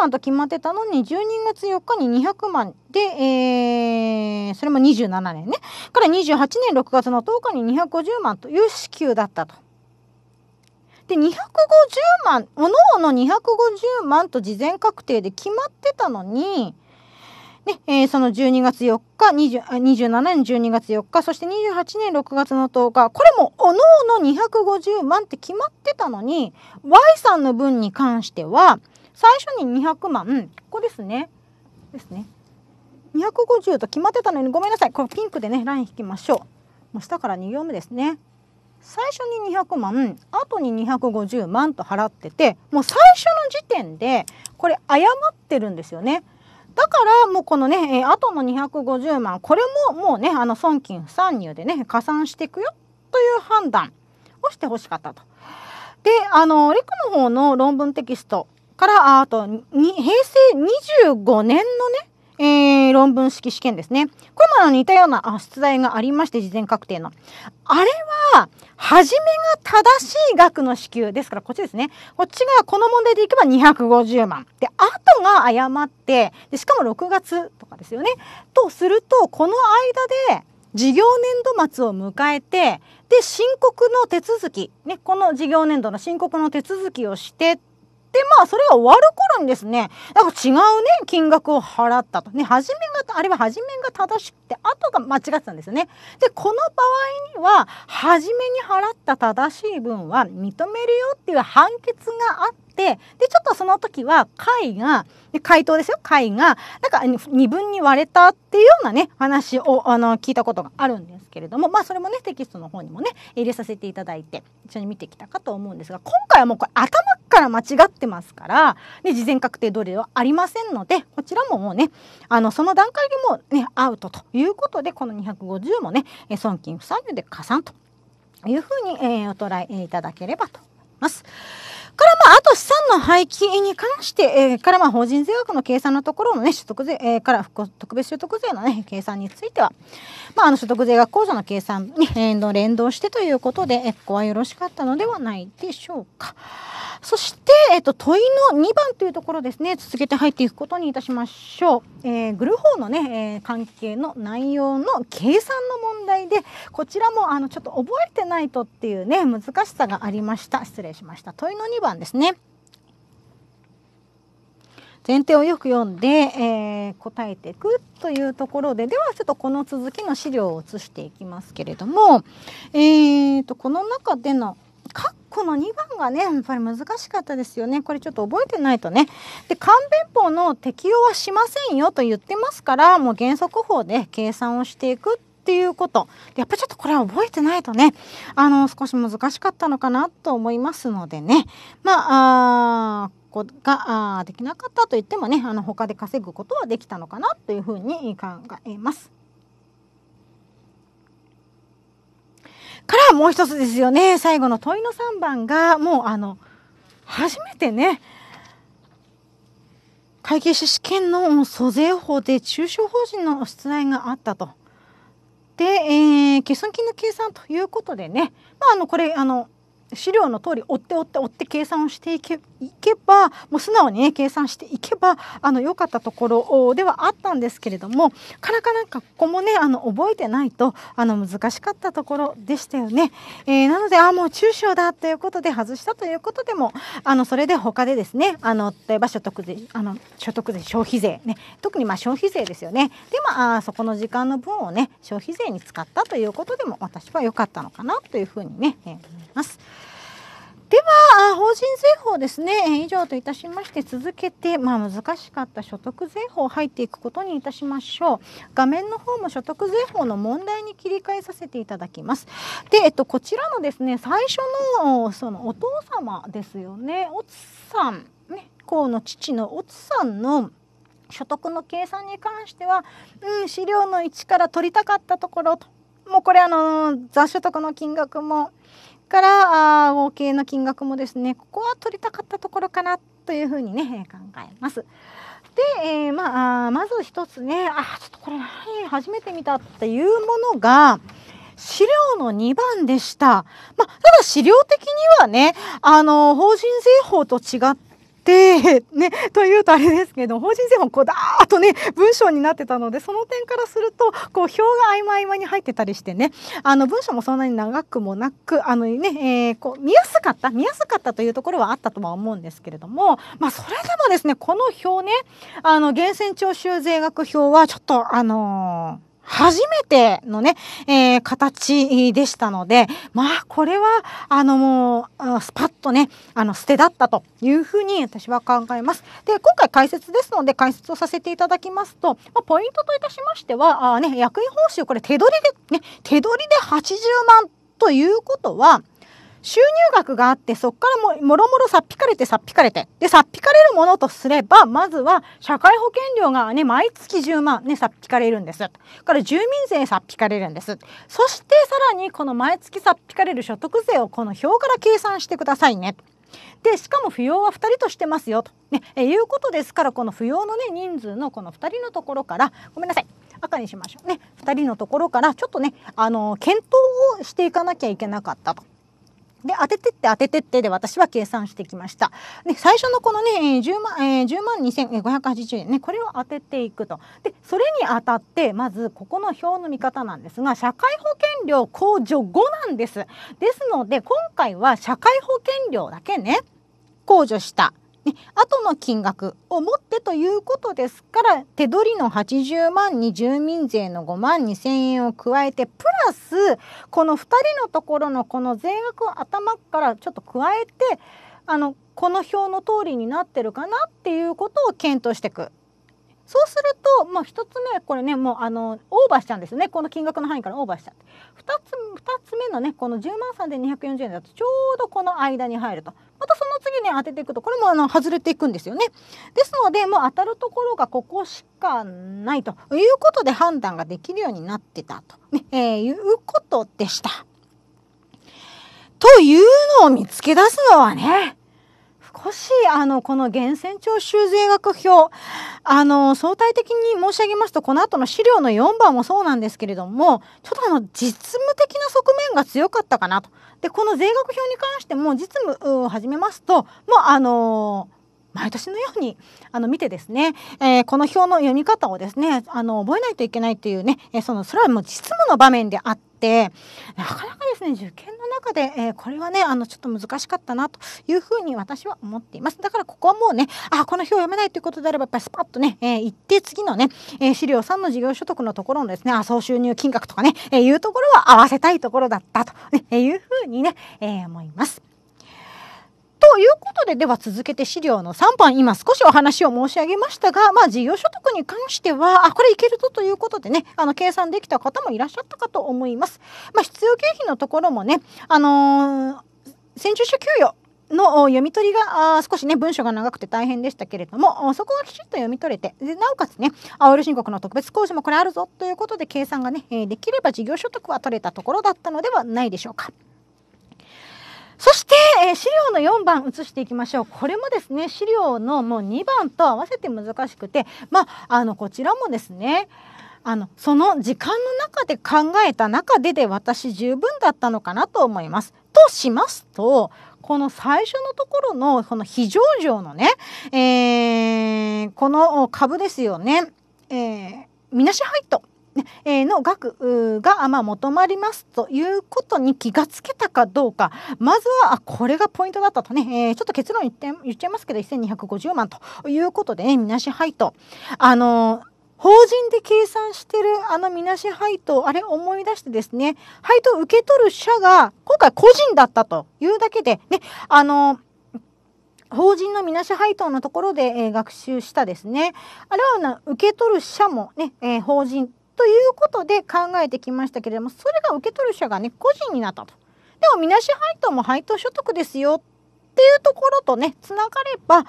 万と決まってたのに12月4日に200万で、えー、それも27年ねから28年6月の10日に250万という支給だったとで250万おのおの250万と事前確定で決まってたのに、ねえー、その12月4日27年12月4日そして28年6月の10日これもおのおの250万って決まってたのに Y さんの分に関しては最初に200万ここですねですね250と決まってたのにごめんなさいこれピンクでねライン引きましょうもう下から2行目ですね最初に200万後に250万と払っててもう最初の時点でこれ誤ってるんですよね。だからもうこのね、え後の250万これももうねあの損金不参入でね加算していくよという判断をしてほしかったと。であの陸の方の論文テキストからあと平成25年のねえー、論文式試験ですね。これも似たような出題がありまして、事前確定の。あれは、初めが正しい額の支給。ですから、こっちですね。こっちが、この問題でいけば250万。で、後が誤って、でしかも6月とかですよね。とすると、この間で、事業年度末を迎えて、で、申告の手続き、ね、この事業年度の申告の手続きをしてで、まあ、それが終わる頃にですね、なんか違うね、金額を払ったと。ね、初めが、あれは初めが正しくて、後が間違ってたんですよね。で、この場合には、初めに払った正しい分は認めるよっていう判決があって、でちょっとその時は解が回答ですよ解がなんか2分に割れたっていうようなね話をあの聞いたことがあるんですけれどもまあそれもねテキストの方にもね入れさせていただいて一緒に見てきたかと思うんですが今回はもうこれ頭から間違ってますから、ね、事前確定どれはありませんのでこちらももうねあのその段階でもうねアウトということでこの250もね損金不算入で加算というふうに、えー、お捉えいただければと思います。からまあ、あと資産の廃棄に関して、えー、からまあ、法人税額の計算のところのね、所得税、えー、から特別所得税のね、計算については、まあ、あの所得税額控除の計算に、えー、連動してということで、えー、ここはよろしかったのではないでしょうか。そして、えっ、ー、と、問いの2番というところですね、続けて入っていくことにいたしましょう。えー、グル法のね、えー、関係の内容の計算の問題で、こちらもあの、ちょっと覚えてないとっていうね、難しさがありました。失礼しました。問いの2番番ですね。前提をよく読んで、えー、答えていくというところでではちょっとこの続きの資料を移していきますけれども、えーと、この中での括弧の2番がねやっぱり難しかったですよねこれちょっと覚えてないとね。で漢弁法の適用はしませんよと言ってますからもう原則法で計算をしていくっていうことやっぱちょっとこれは覚えてないとねあの少し難しかったのかなと思いますのでねまあこがあできなかったといってもねあの他で稼ぐことはできたのかなというふうに考えます。からもう一つですよね最後の問いの3番がもうあの初めてね会計士試験の租税法で中小法人の出題があったと。で、えー、決算金の計算ということでね、まあ、あのこれあの資料の通り追って追って追って計算をしていけいけばもう素直にね計算していけばあの良かったところではあったんですけれどもなかなかなんかここもねあの覚えてないとあの難しかったところでしたよね。えー、なのであもう中小だということで外したということでもあのそれで他でですねあの例えば所得税あの所得税消費税ね特にま消費税ですよね。でまあそこの時間の分をね消費税に使ったということでも私は良かったのかなというふうにね、えー、思います。では法人税法ですね以上といたしまして続けて、まあ、難しかった所得税法入っていくことにいたしましょう画面の方も所得税法の問題に切り替えさせていただきますで、えっと、こちらのですね最初のそのお父様ですよねおつさんねの父のおつさんの所得の計算に関しては、うん、資料の1から取りたかったところともうこれあの雑所得の金額もからあ合計の金額もですねここは取りたかったところかなというふうにね考えます。で、えー、まあ、まず一つねあちょっとこれ何初めて見たっていうものが資料の2番でした。まあ、ただ資料的にはね、あの、法人税法と違って、ね、というとあれですけど、法人税もこうだーっとね、文章になってたので、その点からすると、こう、表が曖昧曖昧に入ってたりしてね、あの、文章もそんなに長くもなく、あのね、えー、こう、見やすかった、見やすかったというところはあったとは思うんですけれども、まあ、それでもですね、この表ね、あの、源泉徴収税額表は、ちょっと、あのー初めてのね、えー、形でしたので、まあ、これは、あの、もう、スパッとね、あの、捨てだったというふうに私は考えます。で、今回解説ですので、解説をさせていただきますと、まあ、ポイントといたしましては、あね、役員報酬、これ手取りで、ね、手取りで80万ということは、収入額があってそこからももろもろさっぴかれてさっぴかれてでさっぴかれるものとすればまずは社会保険料がね毎月10万ねさっぴかれるんですから住民税さっぴかれるんですそしてさらにこの毎月さっぴかれる所得税をこの表から計算してくださいねでしかも扶養は2人としてますよと、ね、えいうことですからこの扶養の、ね、人数のこの2人のところからごめんなさい赤にしましょうね2人のところからちょっとねあの検討をしていかなきゃいけなかったと。で、当ててって当ててってで私は計算してきました。で、最初のこのね、10万、えー、10万2580円ね、これを当てていくと。で、それに当たって、まず、ここの表の見方なんですが、社会保険料控除後なんです。ですので、今回は社会保険料だけね、控除した。ね、後の金額を持ってということですから手取りの80万に住民税の5万2 0円を加えてプラスこの2人のところのこの税額を頭からちょっと加えてあのこの表の通りになってるかなっていうことを検討していくそうすると、まあ、1つ目はこれねもうあのオーバーしちゃうんですよねこの金額の範囲からオーバーしちゃって2つ ,2 つ目のねこの10万3240円だとちょうどこの間に入るとまたその次ね当てていくとこれもあの外れていくんですよねですのでもう当たるところがここしかないということで判断ができるようになってたと、ねえー、いうことでした。というのを見つけ出すのはね少しあのこの源泉徴収税額表あの相対的に申し上げますとこの後の資料の4番もそうなんですけれどもちょっとあの実務的な側面が強かったかなと。でこの税額表に関しても実務を始めますともうあの毎年のようにあの見てですね、えー、この表の読み方をですねあの覚えないといけないというね、えー、そのそれはもう実務の場面であっってなかなかですね受験の中で、えー、これはねあのちょっと難しかったなというふうに私は思っていますだからここはもうねあこの表を読めないということであればやっぱりスパッとね、えー、行って次のね、えー、資料3の事業所得のところのですねあ総収入金額とかね、えー、いうところは合わせたいところだったと、ね、えいうふうにね、えー、思います。ということででは続けて資料の3番今少しお話を申し上げましたが、まあ、事業所得に関してはあこれいけるぞということでねあの計算できた方もいらっしゃったかと思います。まあ、必要経費のところもね、あのー、先住者給与の読み取りが少しね文章が長くて大変でしたけれどもそこがきちっと読み取れてでなおかつね青色申告の特別控除もこれあるぞということで計算がねできれば事業所得は取れたところだったのではないでしょうか。そして、えー、資料の4番移していきましょう。これもですね、資料のもう2番と合わせて難しくて、まあ、あの、こちらもですね、あの、その時間の中で考えた中でで私十分だったのかなと思います。としますと、この最初のところの、この非常上のね、えー、この株ですよね、えー、みなし配当。えの額が、まあ、求まりますということに気がつけたかどうかまずはあこれがポイントだったとね、えー、ちょっと結論言って言っちゃいますけど1250万ということでねみなし配当あのー法人で計算してるあのみなし配当、あれ思い出してですね、配当受け取る者が今回個人だったというだけで、ね、あの、法人のみなし配当のところで、えー、学習したですね、あれは受け取る者もね、えー、法人ということで考えてきましたけれどもそれが受け取る者がね個人になったと。でもみなし配当も配当所得ですよっていうところとねつながればあ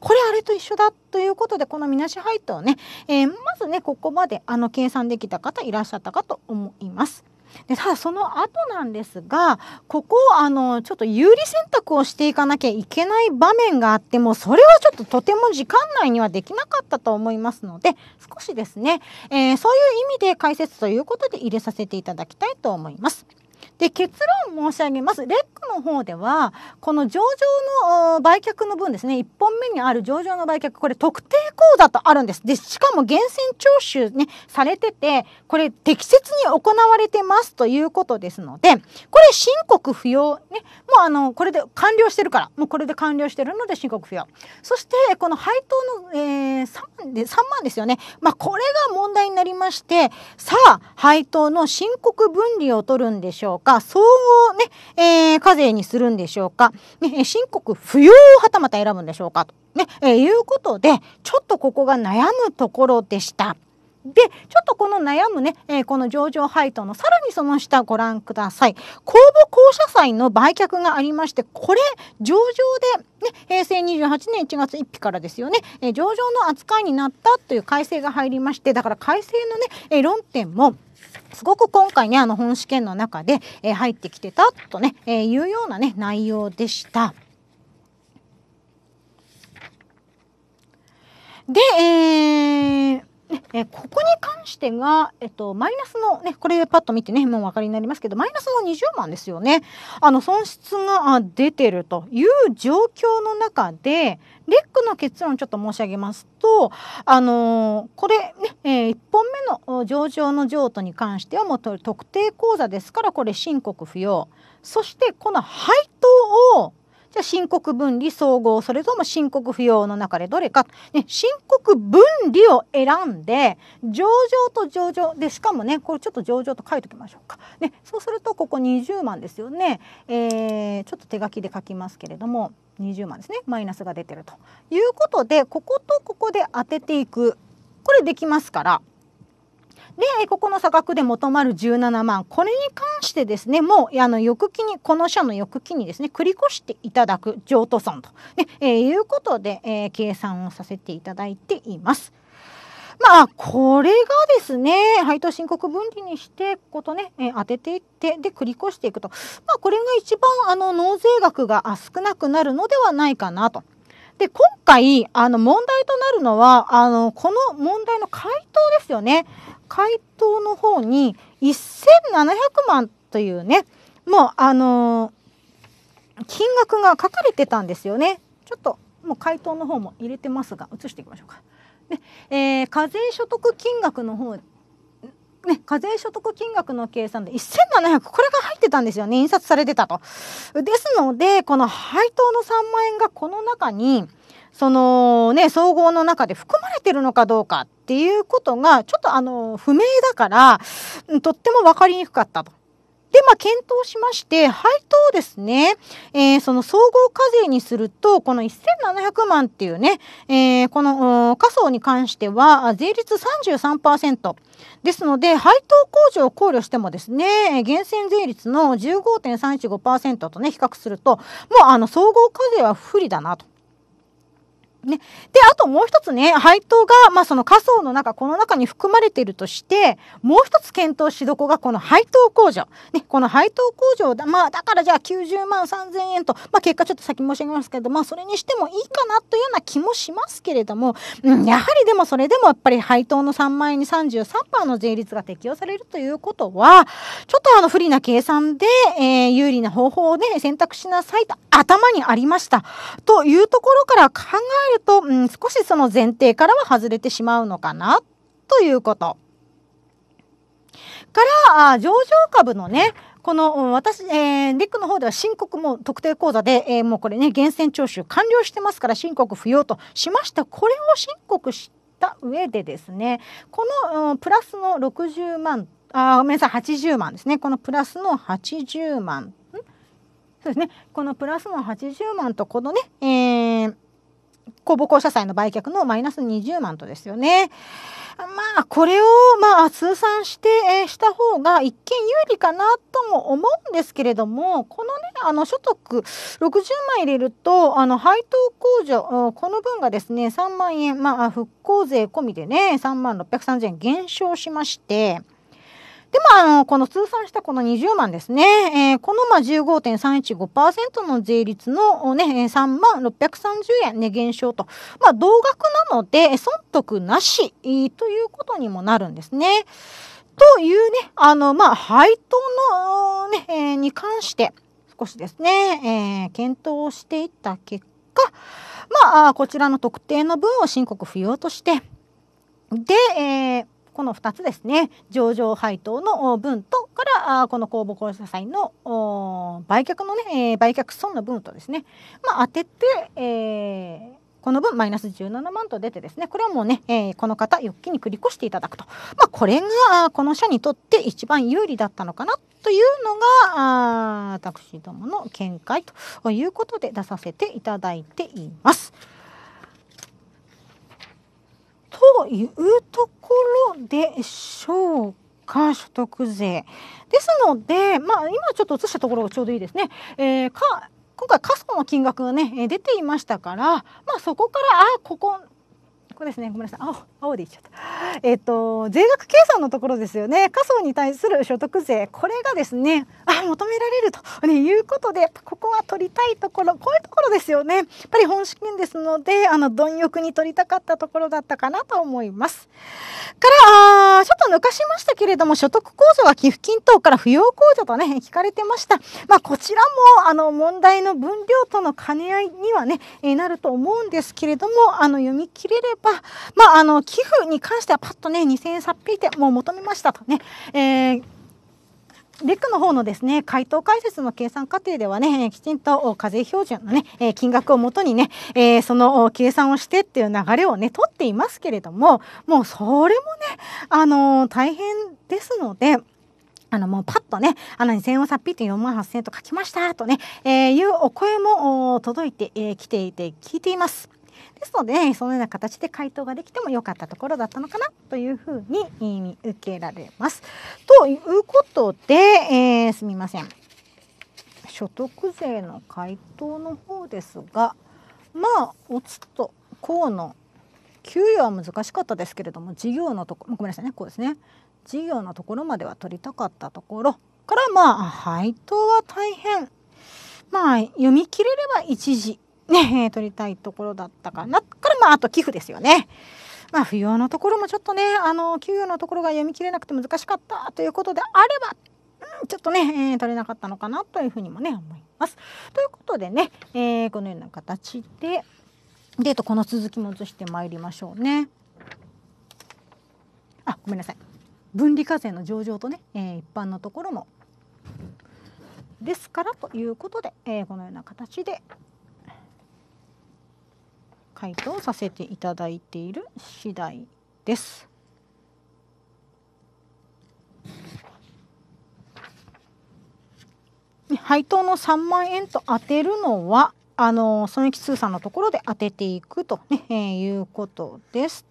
これあれと一緒だということでこのみなし配当ね、えー、まずねここまであの計算できた方いらっしゃったかと思います。でただその後なんですがここあのちょっと有利選択をしていかなきゃいけない場面があってもそれはちょっととても時間内にはできなかったと思いますので少しですね、えー、そういう意味で解説ということで入れさせていただきたいと思います。で結論申し上げます。レックの方ではこの上場の売却の分ですね1本目にある上場の売却これ特定口座とあるんです。でしかも源泉徴収ねされててこれ適切に行われてますということですのでこれ申告不要ねもうあのこれで完了してるからもうこれで完了してるので申告不要そしてこの配当の、えー、3, 万で3万ですよね、まあ、これが問題になりましてさあ配当の申告分離を取るんでしょうか総合ね、えー、課税にするんでしょうか、ね、申告不要をはたまた選ぶんでしょうかと、ねえー、いうことでちょっとここが悩むところでした。でちょっとこの悩むね、えー、この上場配当のさらにその下ご覧ください公募公社債の売却がありましてこれ上場で、ね、平成28年1月1日からですよね、えー、上場の扱いになったという改正が入りましてだから改正のね、えー、論点もすごく今回ねあの本試験の中で、えー、入ってきてたとね、えー、いうようなね内容でした。で、えーえここに関してが、えっと、マイナスの、ね、これパッと見てねもうお分かりになりますけどマイナスの20万ですよねあの損失が出てるという状況の中でレックの結論ちょっと申し上げますと、あのー、これね、えー、1本目の上場の譲渡に関してはもう特定口座ですからこれ申告不要そしてこの配当をじゃあ申告分離総合それとも申告不要の中でどれか、ね、申告分離を選んで上場と上場でしかもねこれちょっと上場と書いときましょうか、ね、そうするとここ20万ですよね、えー、ちょっと手書きで書きますけれども20万ですねマイナスが出てるということでこことここで当てていくこれできますからでここの差額で求まる17万これに関してですねもうあの翌期にこの社の翌期にですね繰り越していただく譲渡損と、ねえー、いうことで、えー、計算をさせていただいています。まあこれがですね配当申告分離にしてこことね、えー、当てていってで繰り越していくと、まあ、これが一番あの納税額が少なくなるのではないかなと。で、今回、あの、問題となるのは、あの、この問題の回答ですよね。回答の方に、1700万というね、もう、あのー、金額が書かれてたんですよね。ちょっと、もう回答の方も入れてますが、移していきましょうか。ね、えー、課税所得金額の方ね、課税所得金額の計算で1700これが入ってたんですよね印刷されてたと。ですのでこの配当の3万円がこの中にそのね総合の中で含まれてるのかどうかっていうことがちょっとあの不明だからとっても分かりにくかったと。で、まあ、検討しまして、配当ですね、えー、その総合課税にすると、この1700万っていうね、えー、この仮想に関しては、税率33%。ですので、配当控除を考慮してもですね、厳選税率の15.315%とね、比較すると、もうあの総合課税は不利だなと。ね。で、あともう一つね、配当が、まあ、その仮想の中、この中に含まれているとして、もう一つ検討しどこがこの配当控除。ね、この配当控除だ、まあ、だからじゃあ90万3000円と、まあ、結果ちょっと先申し上げますけど、まあ、それにしてもいいかなというような気もしますけれども、うん、やはりでもそれでもやっぱり配当の3万円に33%の税率が適用されるということは、ちょっとあの不利な計算で、えー、有利な方法をね、選択しなさいと頭にありました。というところから考え言うと、うん、少しその前提からは外れてしまうのかなということ。から上場株のねこの私、えー、ックの方では申告も特定口座で、えー、もうこれね源泉徴収完了してますから申告不要としましたこれを申告した上でですねこの、うん、プラスの60万あごめんなさい80万ですねこのプラスの80万そうですねこのプラスの80万とこのね、えー公募公社債の売却のマイナス20万とですよね。まあ、これを、まあ、通算して、えー、した方が一見有利かなとも思うんですけれども、このね、あの、所得60万入れると、あの、配当控除、この分がですね、3万円、まあ、復興税込みでね、3万630円減少しまして、で、まあ、の、この通算したこの20万ですね。えー、この、ま15.315%の税率のね、3万630円ね、減少と。まあ、同額なので、損得なし、ということにもなるんですね。というね、あの、まあ、配当の、ね、えー、に関して、少しですね、えー、検討をしていった結果、まあ、こちらの特定の分を申告不要として、で、えー、この2つですね上場配当の分とからこの公募公社債の売却のね、えー、売却損の分とですね、まあ、当てて、えー、この分マイナス17万と出てですねこれはもうね、えー、この方よっきに繰り越していただくと、まあ、これがこの社にとって一番有利だったのかなというのが私どもの見解ということで出させていただいています。というところでしょうか所得税ですので、まあ、今ちょっと映したところがちょうどいいですね。えー、か今回、過疎の金額がね、出ていましたから、まあ、そこから、あ、ここ、こですねごめんなさい青青でいっちゃったえっ、ー、と税額計算のところですよね過疎に対する所得税これがですねあ求められると、ね、いうことでここは取りたいところこういうところですよねやっぱり本試験ですのであの貪欲に取りたかったところだったかなと思いますからあちょっと抜かしましたけれども所得控除は寄付金等から扶養控除とね聞かれてましたまあ、こちらもあの問題の分量との兼ね合いにはね、えなると思うんですけれどもあの読み切れればまあ、あの、寄付に関してはパッとね、2000円差っ引いて、もう求めましたとね、えーレックの方のですね回答解説の計算過程ではねきちんと課税標準のね金額をもとにね、えー、その計算をしてっていう流れをね取っていますけれどももうそれもねあのー、大変ですので。あのもうパッとね、あの2000円をさっぴって4万8000円と書きましたとね、えー、いうお声も届いてき、えー、ていて聞いています。ですのでそのような形で回答ができても良かったところだったのかなというふうに受けられます。ということで、えー、すみません所得税の回答の方ですがまあおつと河野給与は難しかったですけれども事業のとこごめんなさいねこうですね事業のところまでは取りたかったところからまあ配当は大変まあ読み切れれば一時ね、取りたいところだったかな。からまあ、あと寄付ですよね。まあ、不要のところもちょっとね、あの、給与のところが読み切れなくて難しかったということであれば、うん、ちょっとね、えー、取れなかったのかなというふうにもね、思います。ということでね、えー、このような形で、で、とこの続きも移してまいりましょうね。あ、ごめんなさい。分離課税の上場とね、えー、一般のところもですからということで、えー、このような形で回答させていただいている次第です。配当の3万円と当てるのはあの損益通算のところで当てていくと、ねえいうことです。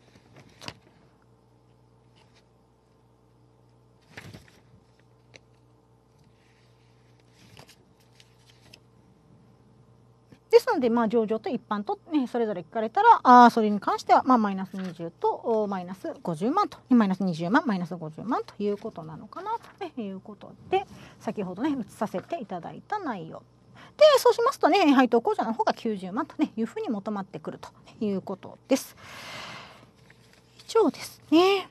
ですので、まあ、上場と一般と、ね、それぞれ聞かれたらあそれに関しては、まあ、マイナス20とマイナス50万とマイナス20万マイナス50万ということなのかなということで先ほどね移させていただいた内容でそうしますとね配当控除の方が90万と、ね、いうふうに求まってくるということです。以上ですね。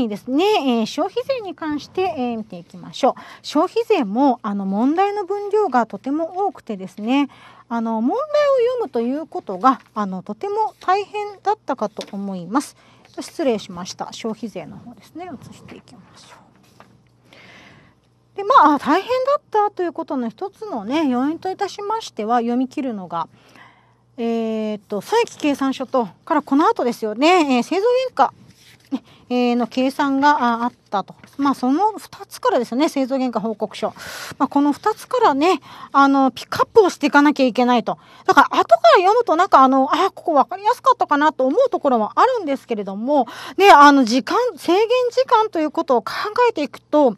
にですね、えー、消費税に関して、え見ていきましょう消費税もあの問題の分量がとても多くてですねあの問題を読むということがあのとても大変だったかと思います失礼しました消費税の方ですね移していきましょうでまあ大変だったということの一つのね要因といたしましては読み切るのがえー、っと佐伯計算書とからこの後ですよね、えー、製造原価、の計算があったと。まあ、その2つからですね、製造原価報告書。まあ、この2つからね、あの、ピックアップをしていかなきゃいけないと。だから、後から読むとなんかあの、あ、ここ分かりやすかったかなと思うところもあるんですけれども、ね、あの、時間、制限時間ということを考えていくと、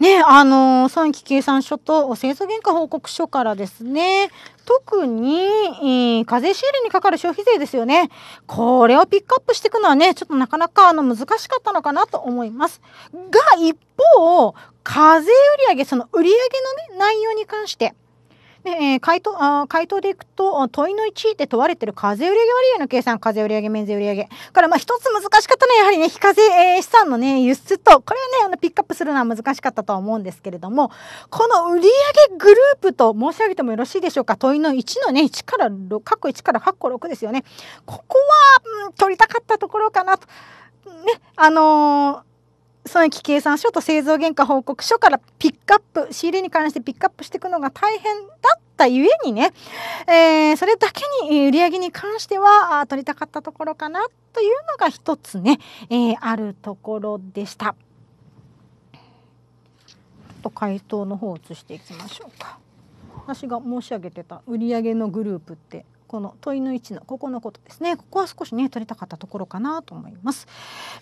ね、あの、損益計算書と製造原価報告書からですね、特に、えー、課税仕入れにかかる消費税ですよね。これをピックアップしていくのはね、ちょっとなかなかあの難しかったのかなと思います。が一方課税売上その売上の、ね、内容に関してえー、回答あ回答でいくと問いの1で問われてる課税売上割合の計算課税売上免税売上からまあ一つ難しかったのはやはりね非課税、えー、資産のね輸出とこれはねあのピックアップするのは難しかったとは思うんですけれどもこの売上グループと申し上げてもよろしいでしょうか問いの1のね1から括弧1から括弧6ですよねここは、うん、取りたかったところかなと。あのー、損益計算書と製造原価報告書からピックアップ仕入れに関してピックアップしていくのが大変だったゆえにね、えー、それだけに売上に関しては取りたかったところかなというのが一つね、えー、あるところでした。と回答の方を移していきましょうか。私が申し上げてた売上のグループってこの問いの位置のここのことですねここは少しね取りたかったところかなと思います。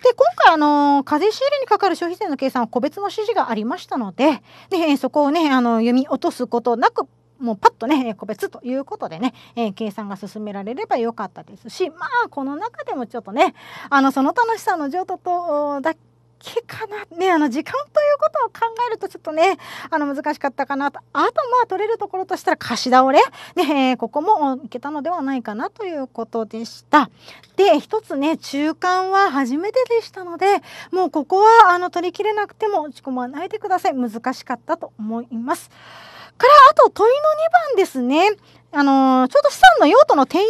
で今回あの課税仕入れにかかる消費税の計算は個別の指示がありましたのででそこをねあの読み落とすことなくもうパッとね個別ということでね、えー、計算が進められればよかったですしまあこの中でもちょっとねあのその楽しさの譲渡とだけかなねあの時間ということを考えるとちょっとねあの難しかったかなとあとまあ取れるところとしたら貸し倒れ、ねえここもいけたのではないかなということでしたで一つね中間は初めてでしたのでもうここはあの取りきれなくても落ち込まないでください難しかったと思いますからあと問いの2番ですねあのちょうど資産の用途の転用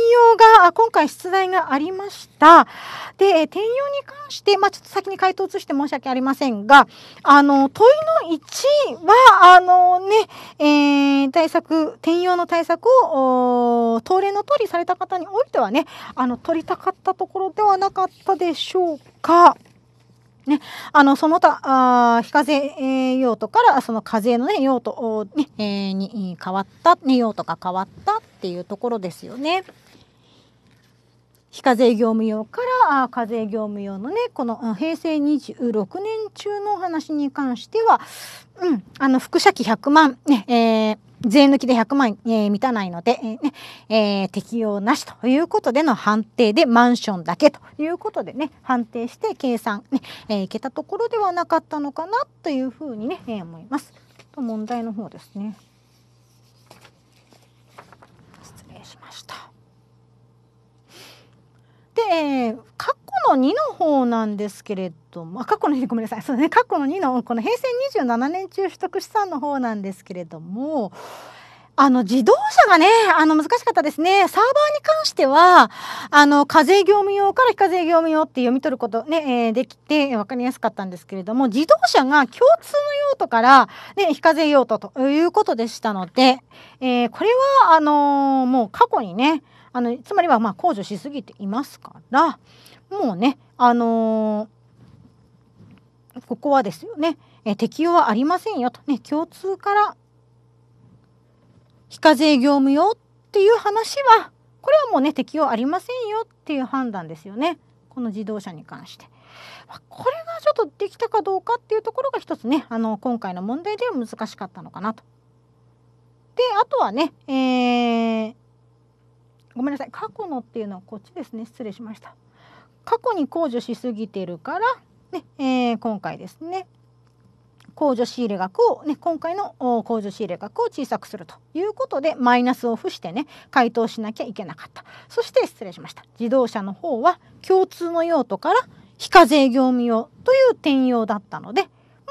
が今回出題がありました。で、転用に関して、まあ、ちょっと先に回答を移して申し訳ありませんが、あの、問いの1は、あのね、えー、対策、転用の対策を、東例の通りされた方においてはね、あの、取りたかったところではなかったでしょうか。ね、あの、その他、あ非課税用途からその課税の、ね、用途、ねえー、に変わった、ね、用途が変わったっていうところですよね。非課税業務用から課税業務用のねこの平成26年中の話に関しては、うん、あの副社期100万ね、えー税抜きで100万、えー、満たないので、えー、ねえー、適用なしということでの判定でマンションだけということでね判定して計算ね、えいけたところではなかったのかなというふうにね、え思います。と問題の方ですね。失礼しました。で、えー、の2の方なんですけれども過去の2ごめんなさいそう、ね、過去の2のこの平成27年中取得資産の方なんですけれどもあの自動車がねあの難しかったですねサーバーに関してはあの課税業務用から非課税業務用って読み取ることね、えー、できて分かりやすかったんですけれども自動車が共通の用途から、ね、非課税用途ということでしたので、えー、これはあのー、もう過去にねあのつまりはま控除しすぎていますからもうね、あのー、ここはですよね、え適用はありませんよと、ね、共通から非課税業務用っていう話は、これはもうね、適用ありませんよっていう判断ですよね。この自動車に関して。まこれがちょっとできたかどうかっていうところが一つね、あの、今回の問題では難しかったのかなと。で、あとはね、えー、ごめんなさい、過去のっていうのはこっちですね、失礼しました。過去に控除しすぎてるから、ねえー、今回ですね控除仕入れ額を、ね、今回の控除仕入れ額を小さくするということでマイナスを付してね回答しなきゃいけなかったそして失礼しました自動車の方は共通の用途から非課税業務用という転用だったので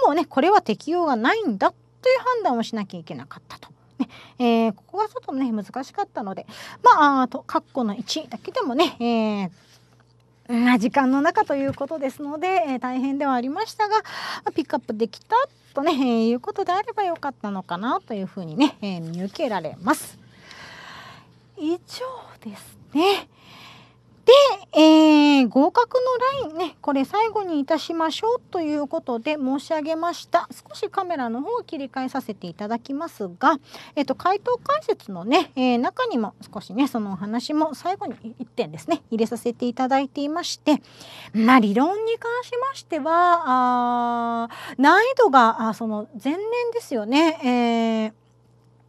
もうねこれは適用がないんだという判断をしなきゃいけなかったと。ねえー、ここがちょっとね難しかったのでまあ括弧の1だけでもね、えー時間の中ということですので、えー、大変ではありましたがピックアップできたとね、えー、いうことであればよかったのかなというふうにね、えー、見受けられます。以上ですね。で、えー、合格のラインね、これ最後にいたしましょうということで申し上げました。少しカメラの方を切り替えさせていただきますが、えっ、ー、と、回答解説のね、えー、中にも少しね、そのお話も最後に1点ですね、入れさせていただいていまして、まあ、理論に関しましては、あ難易度が、あその前年ですよね、えー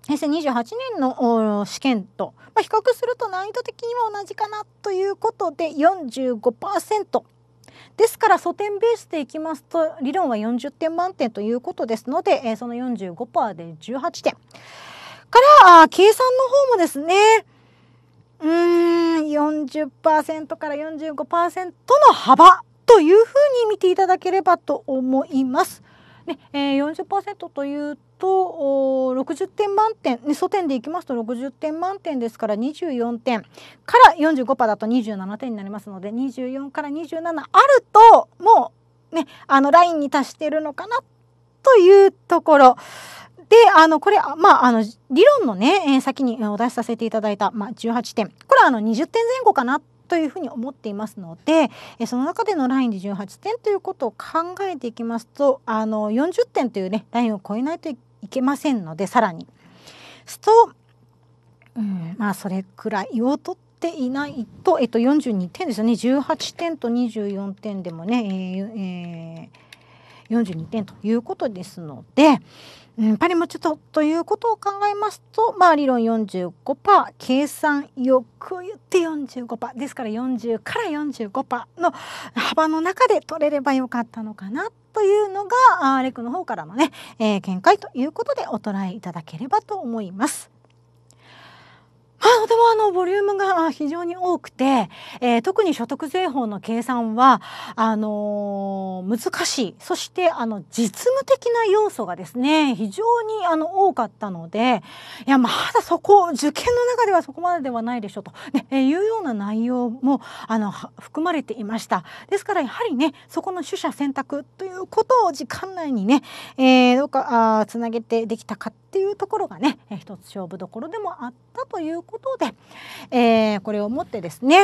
平成28年の試験と、まあ、比較すると難易度的には同じかなということで45%ですから素点ベースでいきますと理論は40点満点ということですので、その45%で18点から計算の方もですねうん40%から45%の幅というふうに見ていただければと思います。で、えー、40%というと60点満点、ね、素点でいきますと60点満点ですから24点から45%だと27点になりますので24から27あるともうねあのラインに達しているのかなというところ。で、あの、これ、まあ、あの、理論のね、先にお出しさせていただいた、まあ、18点。これは、あの、20点前後かなというふうに思っていますのでその中でのラインで18点ということを考えていきますとあの40点というねラインを超えないといけませんのでさらに。すと、うん、まあそれくらいを取っていないと、えっと、42点ですよね18点と24点でもね、えーえー、42点ということですので、うん、パリもちょっとということを考えますと、まあ、理論45%計算よく言って45%ですから40から45%の幅の中で取れればよかったのかなというのがレクの方からのね、えー、見解ということでお捉えいただければと思います。あとてもあのボリュームが非常に多くて、えー、特に所得税法の計算はあのー、難しいそしてあの実務的な要素がですね非常にあの多かったのでいやまだそこ受験の中ではそこまでではないでしょうと、ねえー、いうような内容もあの含まれていましたですからやはりねそこの取捨選択ということを時間内にね、えどうかつなげてできたかっていうところがね一つ勝負どころでもあったということで、えー、これをもってですね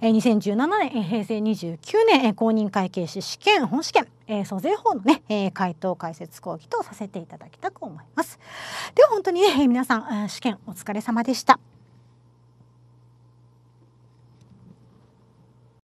2017年、平成29年、公認会計士試験、本試験、租税法のね、回答解説講義とさせていただきたく思います。では本当にね、皆さん、試験お疲れ様でした。